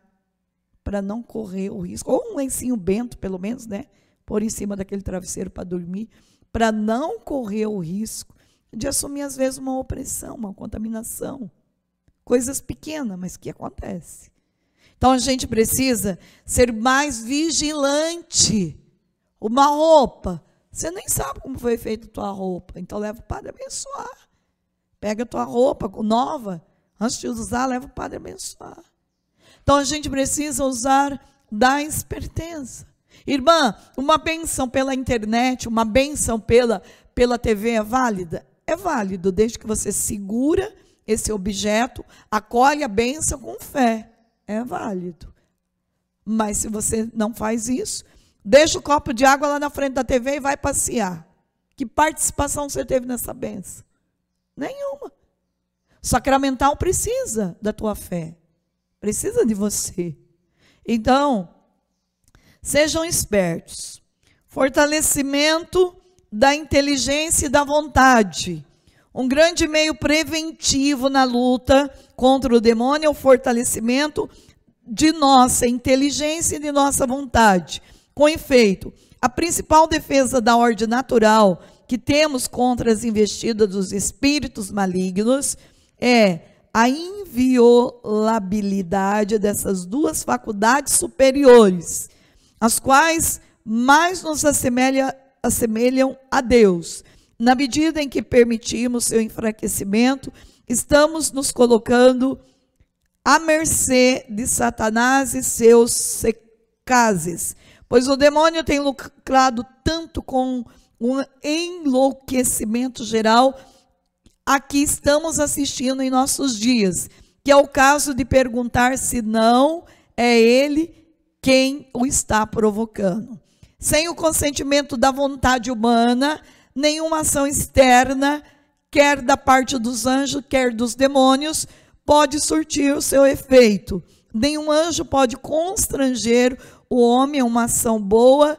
para não correr o risco. Ou um lencinho bento, pelo menos, né? por em cima daquele travesseiro para dormir, para não correr o risco de assumir, às vezes, uma opressão, uma contaminação. Coisas pequenas, mas que acontece. Então a gente precisa ser mais vigilante uma roupa. Você nem sabe como foi feita a tua roupa. Então leva o padre abençoar. Pega a tua roupa nova, antes de usar, leva o padre abençoar. Então a gente precisa usar da esperteza. Irmã, uma benção pela internet, uma benção pela pela TV é válida? É válido, desde que você segura esse objeto, acolhe a benção com fé. É válido. Mas se você não faz isso, Deixa o copo de água lá na frente da TV e vai passear. Que participação você teve nessa benção? Nenhuma. Sacramental precisa da tua fé. Precisa de você. Então, sejam espertos. Fortalecimento da inteligência e da vontade. Um grande meio preventivo na luta contra o demônio é o fortalecimento de nossa inteligência e de nossa vontade. Com efeito, a principal defesa da ordem natural que temos contra as investidas dos espíritos malignos é a inviolabilidade dessas duas faculdades superiores, as quais mais nos assemelha, assemelham a Deus. Na medida em que permitimos seu enfraquecimento, estamos nos colocando à mercê de Satanás e seus secazes. Pois o demônio tem lucrado tanto com um enlouquecimento geral a que estamos assistindo em nossos dias, que é o caso de perguntar se não é ele quem o está provocando. Sem o consentimento da vontade humana, nenhuma ação externa, quer da parte dos anjos, quer dos demônios, pode surtir o seu efeito. Nenhum anjo pode constranger o homem é uma ação boa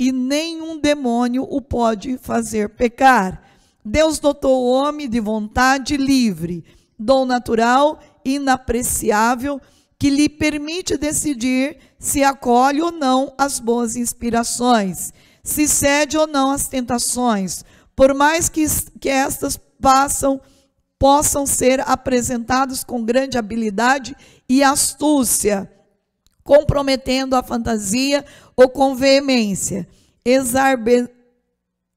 e nenhum demônio o pode fazer pecar. Deus dotou o homem de vontade livre, dom natural inapreciável que lhe permite decidir se acolhe ou não as boas inspirações, se cede ou não às tentações, por mais que, que estas passam, possam ser apresentadas com grande habilidade e astúcia comprometendo a fantasia ou com veemência, exarbe,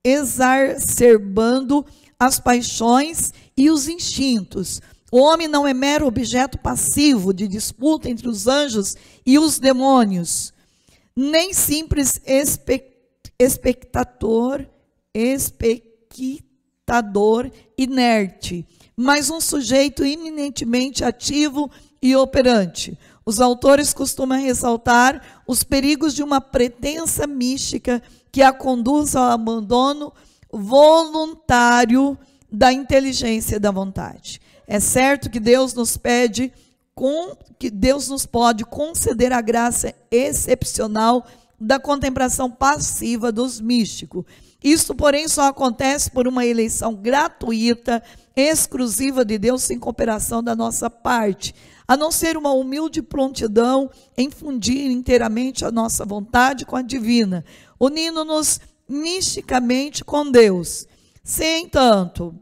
exacerbando as paixões e os instintos. O homem não é mero objeto passivo de disputa entre os anjos e os demônios, nem simples espectador, espectador inerte, mas um sujeito eminentemente ativo e operante. Os autores costumam ressaltar os perigos de uma pretensa mística que a conduz ao abandono voluntário da inteligência e da vontade. É certo que Deus nos pede com, que Deus nos pode conceder a graça excepcional da contemplação passiva dos místicos. Isso, porém, só acontece por uma eleição gratuita, exclusiva de Deus, sem cooperação da nossa parte a não ser uma humilde prontidão em fundir inteiramente a nossa vontade com a divina, unindo-nos misticamente com Deus. Se, entanto,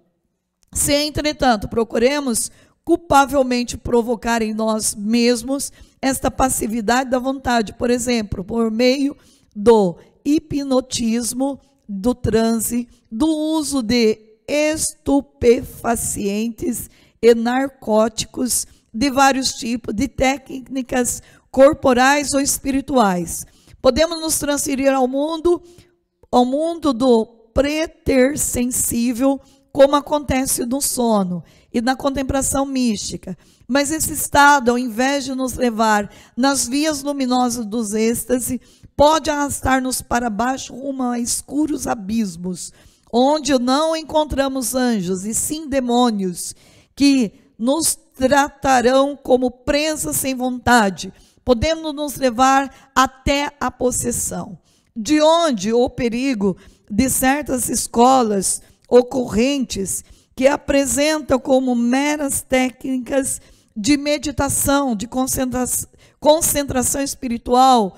se, entretanto, procuremos culpavelmente provocar em nós mesmos esta passividade da vontade, por exemplo, por meio do hipnotismo, do transe, do uso de estupefacientes e narcóticos, de vários tipos, de técnicas corporais ou espirituais. Podemos nos transferir ao mundo, ao mundo do sensível, como acontece no sono e na contemplação mística. Mas esse estado, ao invés de nos levar nas vias luminosas dos êxtase, pode arrastar-nos para baixo rumo a escuros abismos, onde não encontramos anjos e sim demônios que nos tratarão como presa sem vontade, podendo nos levar até a possessão. De onde o perigo de certas escolas ocorrentes que apresentam como meras técnicas de meditação, de concentração espiritual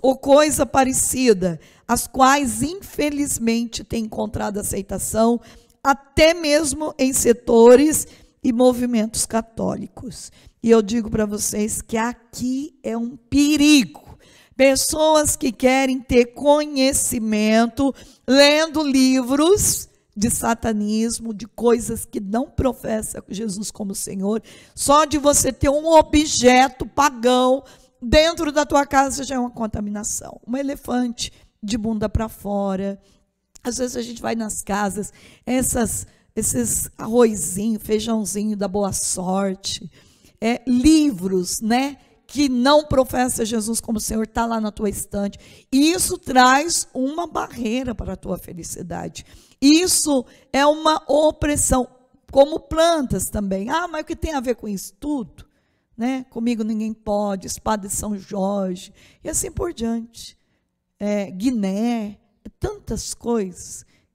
ou coisa parecida, as quais infelizmente têm encontrado aceitação até mesmo em setores e movimentos católicos. E eu digo para vocês que aqui é um perigo. Pessoas que querem ter conhecimento lendo livros de satanismo, de coisas que não professa Jesus como Senhor, só de você ter um objeto pagão dentro da tua casa já é uma contaminação. Um elefante de bunda para fora. Às vezes a gente vai nas casas, essas esses arrozinho, feijãozinho da boa sorte, é, livros, né? Que não professa Jesus como Senhor, está lá na tua estante. E isso traz uma barreira para a tua felicidade. Isso é uma opressão, como plantas também. Ah, mas o que tem a ver com isso tudo? Né? Comigo ninguém pode, espada de São Jorge, e assim por diante. É, Guiné, tantas coisas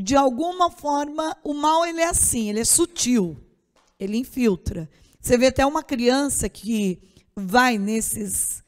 de alguma forma, o mal ele é assim, ele é sutil, ele infiltra. Você vê até uma criança que vai nesses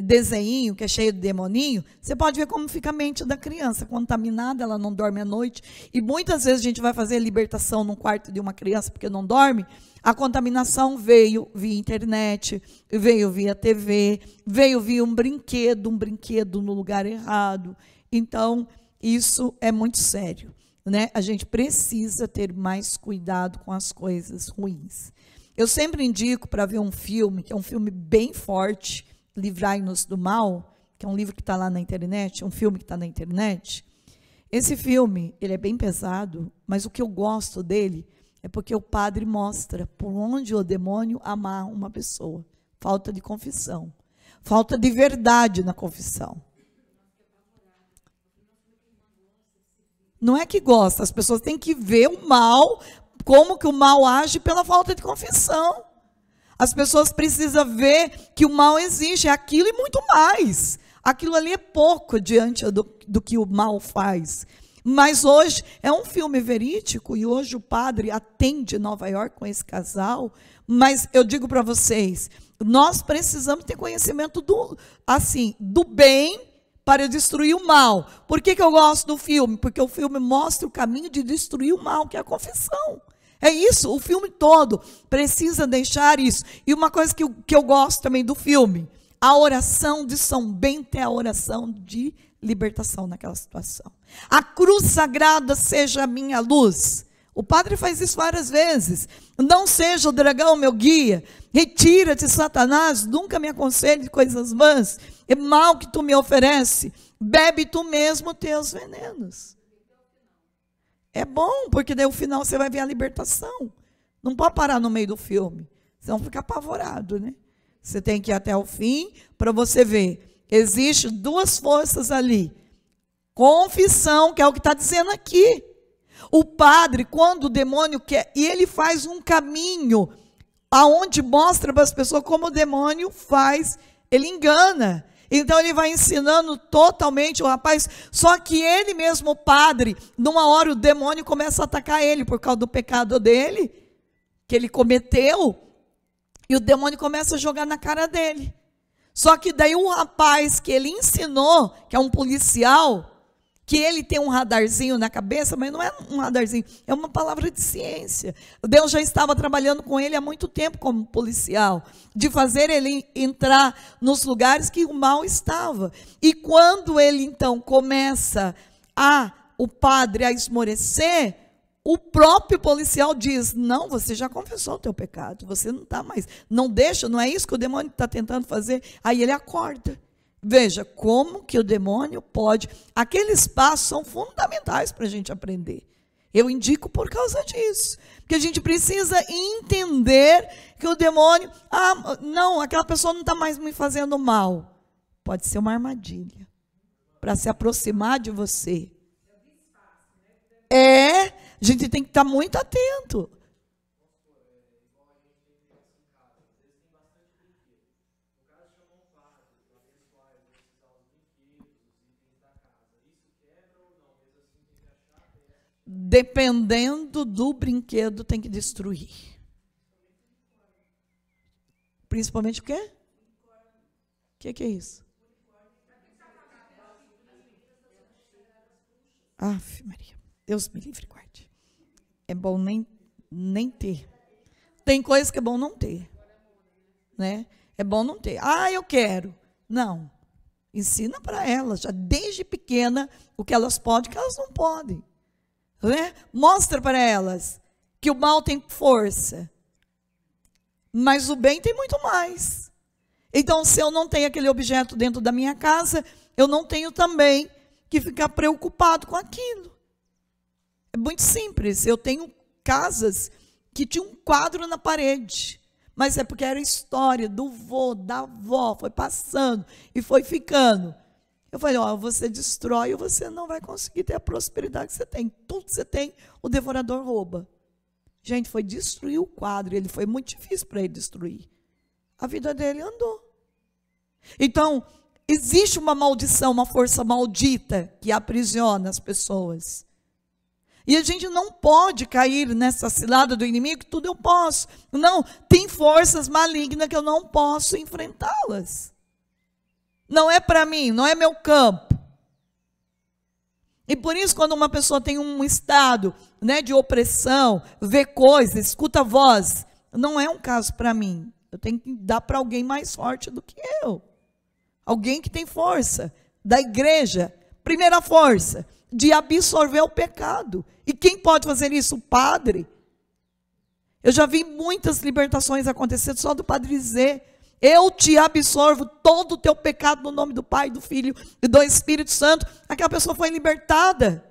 desenho que é cheio de demoninho, você pode ver como fica a mente da criança contaminada, ela não dorme à noite. E muitas vezes a gente vai fazer libertação no quarto de uma criança porque não dorme. A contaminação veio via internet, veio via TV, veio via um brinquedo, um brinquedo no lugar errado. Então, isso é muito sério né? A gente precisa ter mais cuidado com as coisas ruins. Eu sempre indico para ver um filme, que é um filme bem forte, Livrai-nos do Mal, que é um livro que está lá na internet, é um filme que está na internet. Esse filme, ele é bem pesado, mas o que eu gosto dele é porque o padre mostra por onde o demônio amarra uma pessoa. Falta de confissão. Falta de verdade na confissão. Não é que gosta, as pessoas têm que ver o mal, como que o mal age pela falta de confissão. As pessoas precisam ver que o mal existe, é aquilo e muito mais. Aquilo ali é pouco diante do, do que o mal faz. Mas hoje é um filme verídico e hoje o padre atende Nova York com esse casal. Mas eu digo para vocês, nós precisamos ter conhecimento do, assim, do bem para destruir o mal. Por que, que eu gosto do filme? Porque o filme mostra o caminho de destruir o mal, que é a confissão. É isso, o filme todo precisa deixar isso. E uma coisa que, que eu gosto também do filme, a oração de São Bento é a oração de libertação naquela situação. A cruz sagrada seja a minha luz. O padre faz isso várias vezes. Não seja o dragão meu guia. Retira-te, Satanás. Nunca me aconselhe coisas vãs. É mal que tu me oferece. Bebe tu mesmo teus venenos. É bom, porque daí o final você vai ver a libertação. Não pode parar no meio do filme. Senão fica apavorado, né? Você tem que ir até o fim para você ver. Existem duas forças ali. Confissão, que é o que está dizendo aqui. O padre, quando o demônio quer, e ele faz um caminho aonde mostra para as pessoas como o demônio faz, ele engana. Então ele vai ensinando totalmente o rapaz, só que ele mesmo, o padre, numa hora o demônio começa a atacar ele por causa do pecado dele, que ele cometeu, e o demônio começa a jogar na cara dele. Só que daí o rapaz que ele ensinou, que é um policial, que ele tem um radarzinho na cabeça, mas não é um radarzinho, é uma palavra de ciência. Deus já estava trabalhando com ele há muito tempo como policial, de fazer ele entrar nos lugares que o mal estava. E quando ele então começa a o padre a esmorecer, o próprio policial diz: Não, você já confessou o teu pecado, você não está mais, não deixa, não é isso que o demônio está tentando fazer. Aí ele acorda. Veja como que o demônio pode. Aqueles passos são fundamentais para a gente aprender. Eu indico por causa disso. Porque a gente precisa entender que o demônio. Ah, não, aquela pessoa não está mais me fazendo mal. Pode ser uma armadilha para se aproximar de você. É, a gente tem que estar tá muito atento. dependendo do brinquedo, tem que destruir. Principalmente o quê? O que, que é isso? Aff, Maria. Deus me livre, guarde. É bom nem, nem ter. Tem coisas que é bom não ter. Né? É bom não ter. Ah, eu quero. Não. Ensina para elas, já desde pequena, o que elas podem e o que elas não podem. Né? Mostra para elas que o mal tem força, mas o bem tem muito mais. Então, se eu não tenho aquele objeto dentro da minha casa, eu não tenho também que ficar preocupado com aquilo. É muito simples. Eu tenho casas que tinha um quadro na parede, mas é porque era história do vô, da avó, foi passando e foi ficando. Eu falei, ó, você destrói, você não vai conseguir ter a prosperidade que você tem. Tudo que você tem, o devorador rouba. Gente, foi destruir o quadro. Ele foi muito difícil para ele destruir. A vida dele andou. Então, existe uma maldição, uma força maldita que aprisiona as pessoas. E a gente não pode cair nessa cilada do inimigo, tudo eu posso. Não, tem forças malignas que eu não posso enfrentá-las. Não é para mim, não é meu campo. E por isso, quando uma pessoa tem um estado né, de opressão, vê coisas, escuta voz, não é um caso para mim. Eu tenho que dar para alguém mais forte do que eu. Alguém que tem força. Da igreja, primeira força, de absorver o pecado. E quem pode fazer isso? O padre. Eu já vi muitas libertações acontecendo só do padre Zé eu te absorvo todo o teu pecado no nome do Pai, do Filho e do Espírito Santo. Aquela pessoa foi libertada.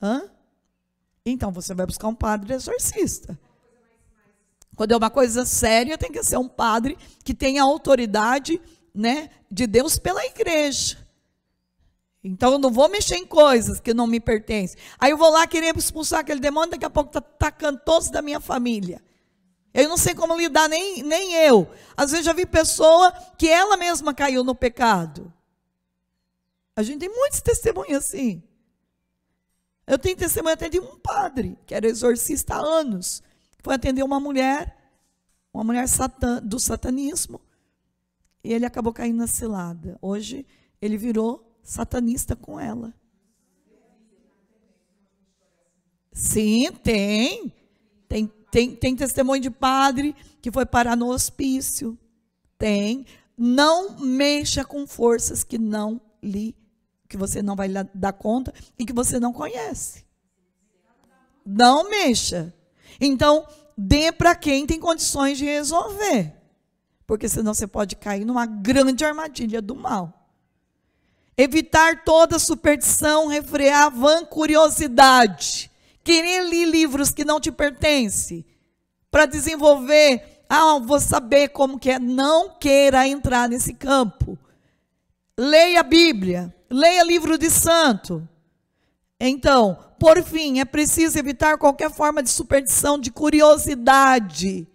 Hã? Então você vai buscar um padre exorcista. Quando é uma coisa séria, tem que ser um padre que tenha autoridade, né, de Deus pela igreja. Então eu não vou mexer em coisas que não me pertencem. Aí eu vou lá querer expulsar aquele demônio, daqui a pouco está tacando todos da minha família. Eu não sei como lidar, nem, nem eu. Às vezes já vi pessoa que ela mesma caiu no pecado. A gente tem muitos testemunhos assim. Eu tenho testemunho até de um padre, que era exorcista há anos. Foi atender uma mulher, uma mulher do satanismo, e ele acabou caindo na cilada. Hoje ele virou satanista com ela. Sim, tem. Tem, tem testemunho de padre que foi parar no hospício. Tem. Não mexa com forças que não lhe, que você não vai dar conta e que você não conhece. Não mexa. Então, dê para quem tem condições de resolver. Porque senão você pode cair numa grande armadilha do mal. Evitar toda superstição, refrear vã curiosidade querer ler livros que não te pertencem para desenvolver. Ah, vou saber como que é. Não queira entrar nesse campo. Leia a Bíblia, leia livro de santo. Então, por fim, é preciso evitar qualquer forma de superstição, de curiosidade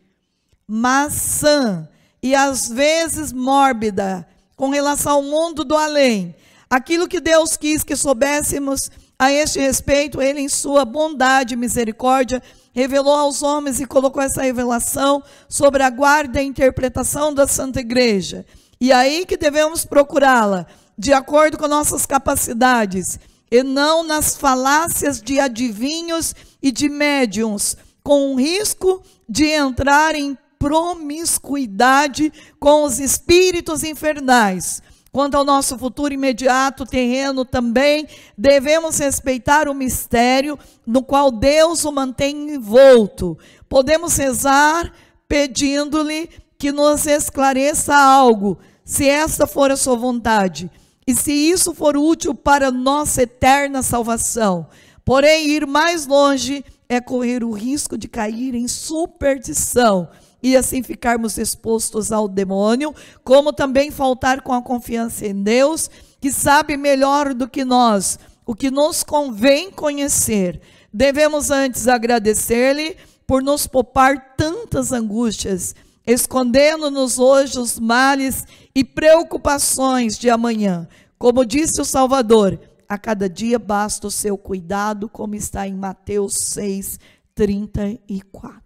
maçã e às vezes mórbida com relação ao mundo do além. Aquilo que Deus quis que soubéssemos a este respeito, ele, em sua bondade e misericórdia, revelou aos homens e colocou essa revelação sobre a guarda e interpretação da Santa Igreja. E é aí que devemos procurá-la, de acordo com nossas capacidades, e não nas falácias de adivinhos e de médiums, com o risco de entrar em promiscuidade com os espíritos infernais. Quanto ao nosso futuro imediato, terreno também, devemos respeitar o mistério no qual Deus o mantém envolto. Podemos rezar pedindo-lhe que nos esclareça algo, se esta for a sua vontade, e se isso for útil para nossa eterna salvação. Porém, ir mais longe é correr o risco de cair em superstição e assim ficarmos expostos ao demônio, como também faltar com a confiança em Deus, que sabe melhor do que nós o que nos convém conhecer. Devemos antes agradecer-lhe por nos poupar tantas angústias, escondendo-nos hoje os males e preocupações de amanhã. Como disse o Salvador, a cada dia basta o seu cuidado, como está em Mateus 6, 34.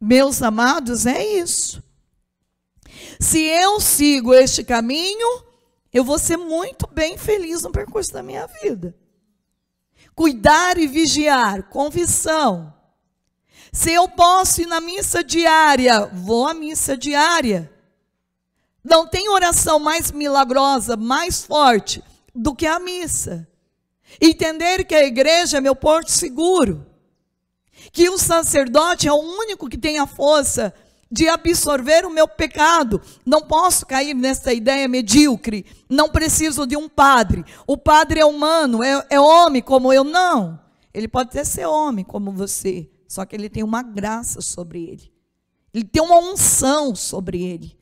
Meus amados, é isso. Se eu sigo este caminho, eu vou ser muito bem feliz no percurso da minha vida. Cuidar e vigiar, confissão. Se eu posso ir na missa diária, vou à missa diária. Não tem oração mais milagrosa, mais forte do que a missa. Entender que a igreja é meu porto seguro que o sacerdote é o único que tem a força de absorver o meu pecado. Não posso cair nessa ideia medíocre. Não preciso de um padre. O padre é humano, é, é homem como eu. Não. Ele pode até ser homem como você, só que ele tem uma graça sobre ele. Ele tem uma unção sobre ele.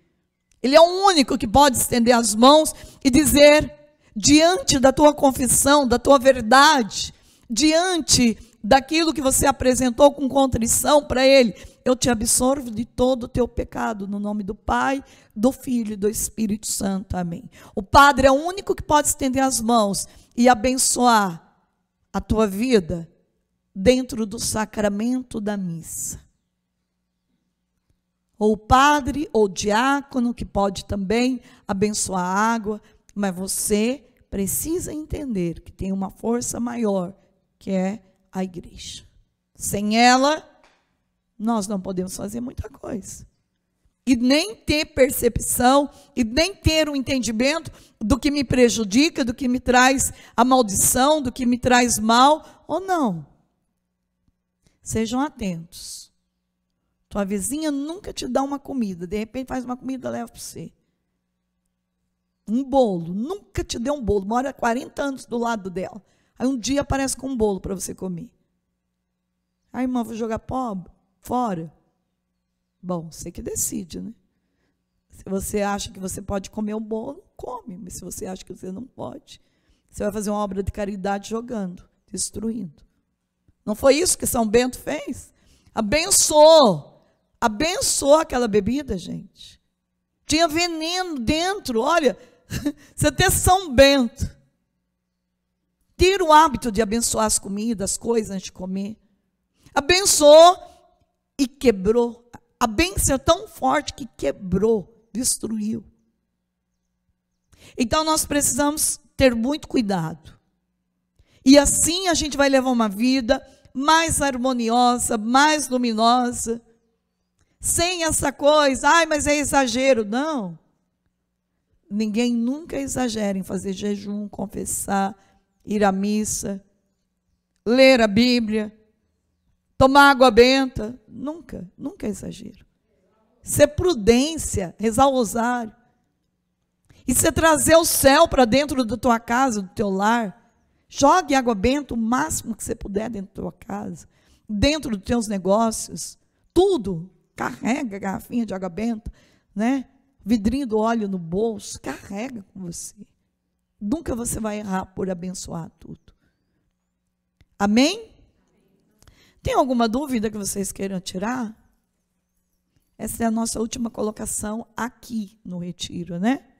Ele é o único que pode estender as mãos e dizer: diante da tua confissão, da tua verdade, diante daquilo que você apresentou com contrição para Ele. Eu te absorvo de todo o teu pecado, no nome do Pai, do Filho e do Espírito Santo. Amém. O Padre é o único que pode estender as mãos e abençoar a tua vida dentro do sacramento da missa. Ou o padre ou o diácono, que pode também abençoar a água, mas você precisa entender que tem uma força maior, que é a igreja. Sem ela, nós não podemos fazer muita coisa. E nem ter percepção, e nem ter o um entendimento do que me prejudica, do que me traz a maldição, do que me traz mal ou não. Sejam atentos. Tua vizinha nunca te dá uma comida, de repente faz uma comida e leva para você. Um bolo, nunca te deu um bolo, mora 40 anos do lado dela. Aí um dia aparece com um bolo para você comer. Aí, irmã, vou jogar pobre, fora? Bom, você que decide, né? Se você acha que você pode comer o bolo, come. Mas se você acha que você não pode, você vai fazer uma obra de caridade jogando, destruindo. Não foi isso que São Bento fez? Abençoou. Abençoou aquela bebida, gente. Tinha veneno dentro, olha. Você tem São Bento ter o hábito de abençoar as comidas, as coisas antes de comer. Abençoou e quebrou. A bênção é tão forte que quebrou, destruiu. Então nós precisamos ter muito cuidado. E assim a gente vai levar uma vida mais harmoniosa, mais luminosa, sem essa coisa, ai, mas é exagero. Não. Ninguém nunca exagera em fazer jejum, confessar, ir à missa, ler a Bíblia, tomar água benta. Nunca, nunca é exagero. Ser é prudência, rezar o rosário. Isso é trazer o céu para dentro da tua casa, do teu lar. Jogue água benta o máximo que você puder dentro da tua casa, dentro dos teus negócios, tudo. Carrega garrafinha de água benta, né? Vidrinho do óleo no bolso, carrega com você. Nunca você vai errar por abençoar tudo. Amém? Tem alguma dúvida que vocês queiram tirar? Essa é a nossa última colocação aqui no retiro, né?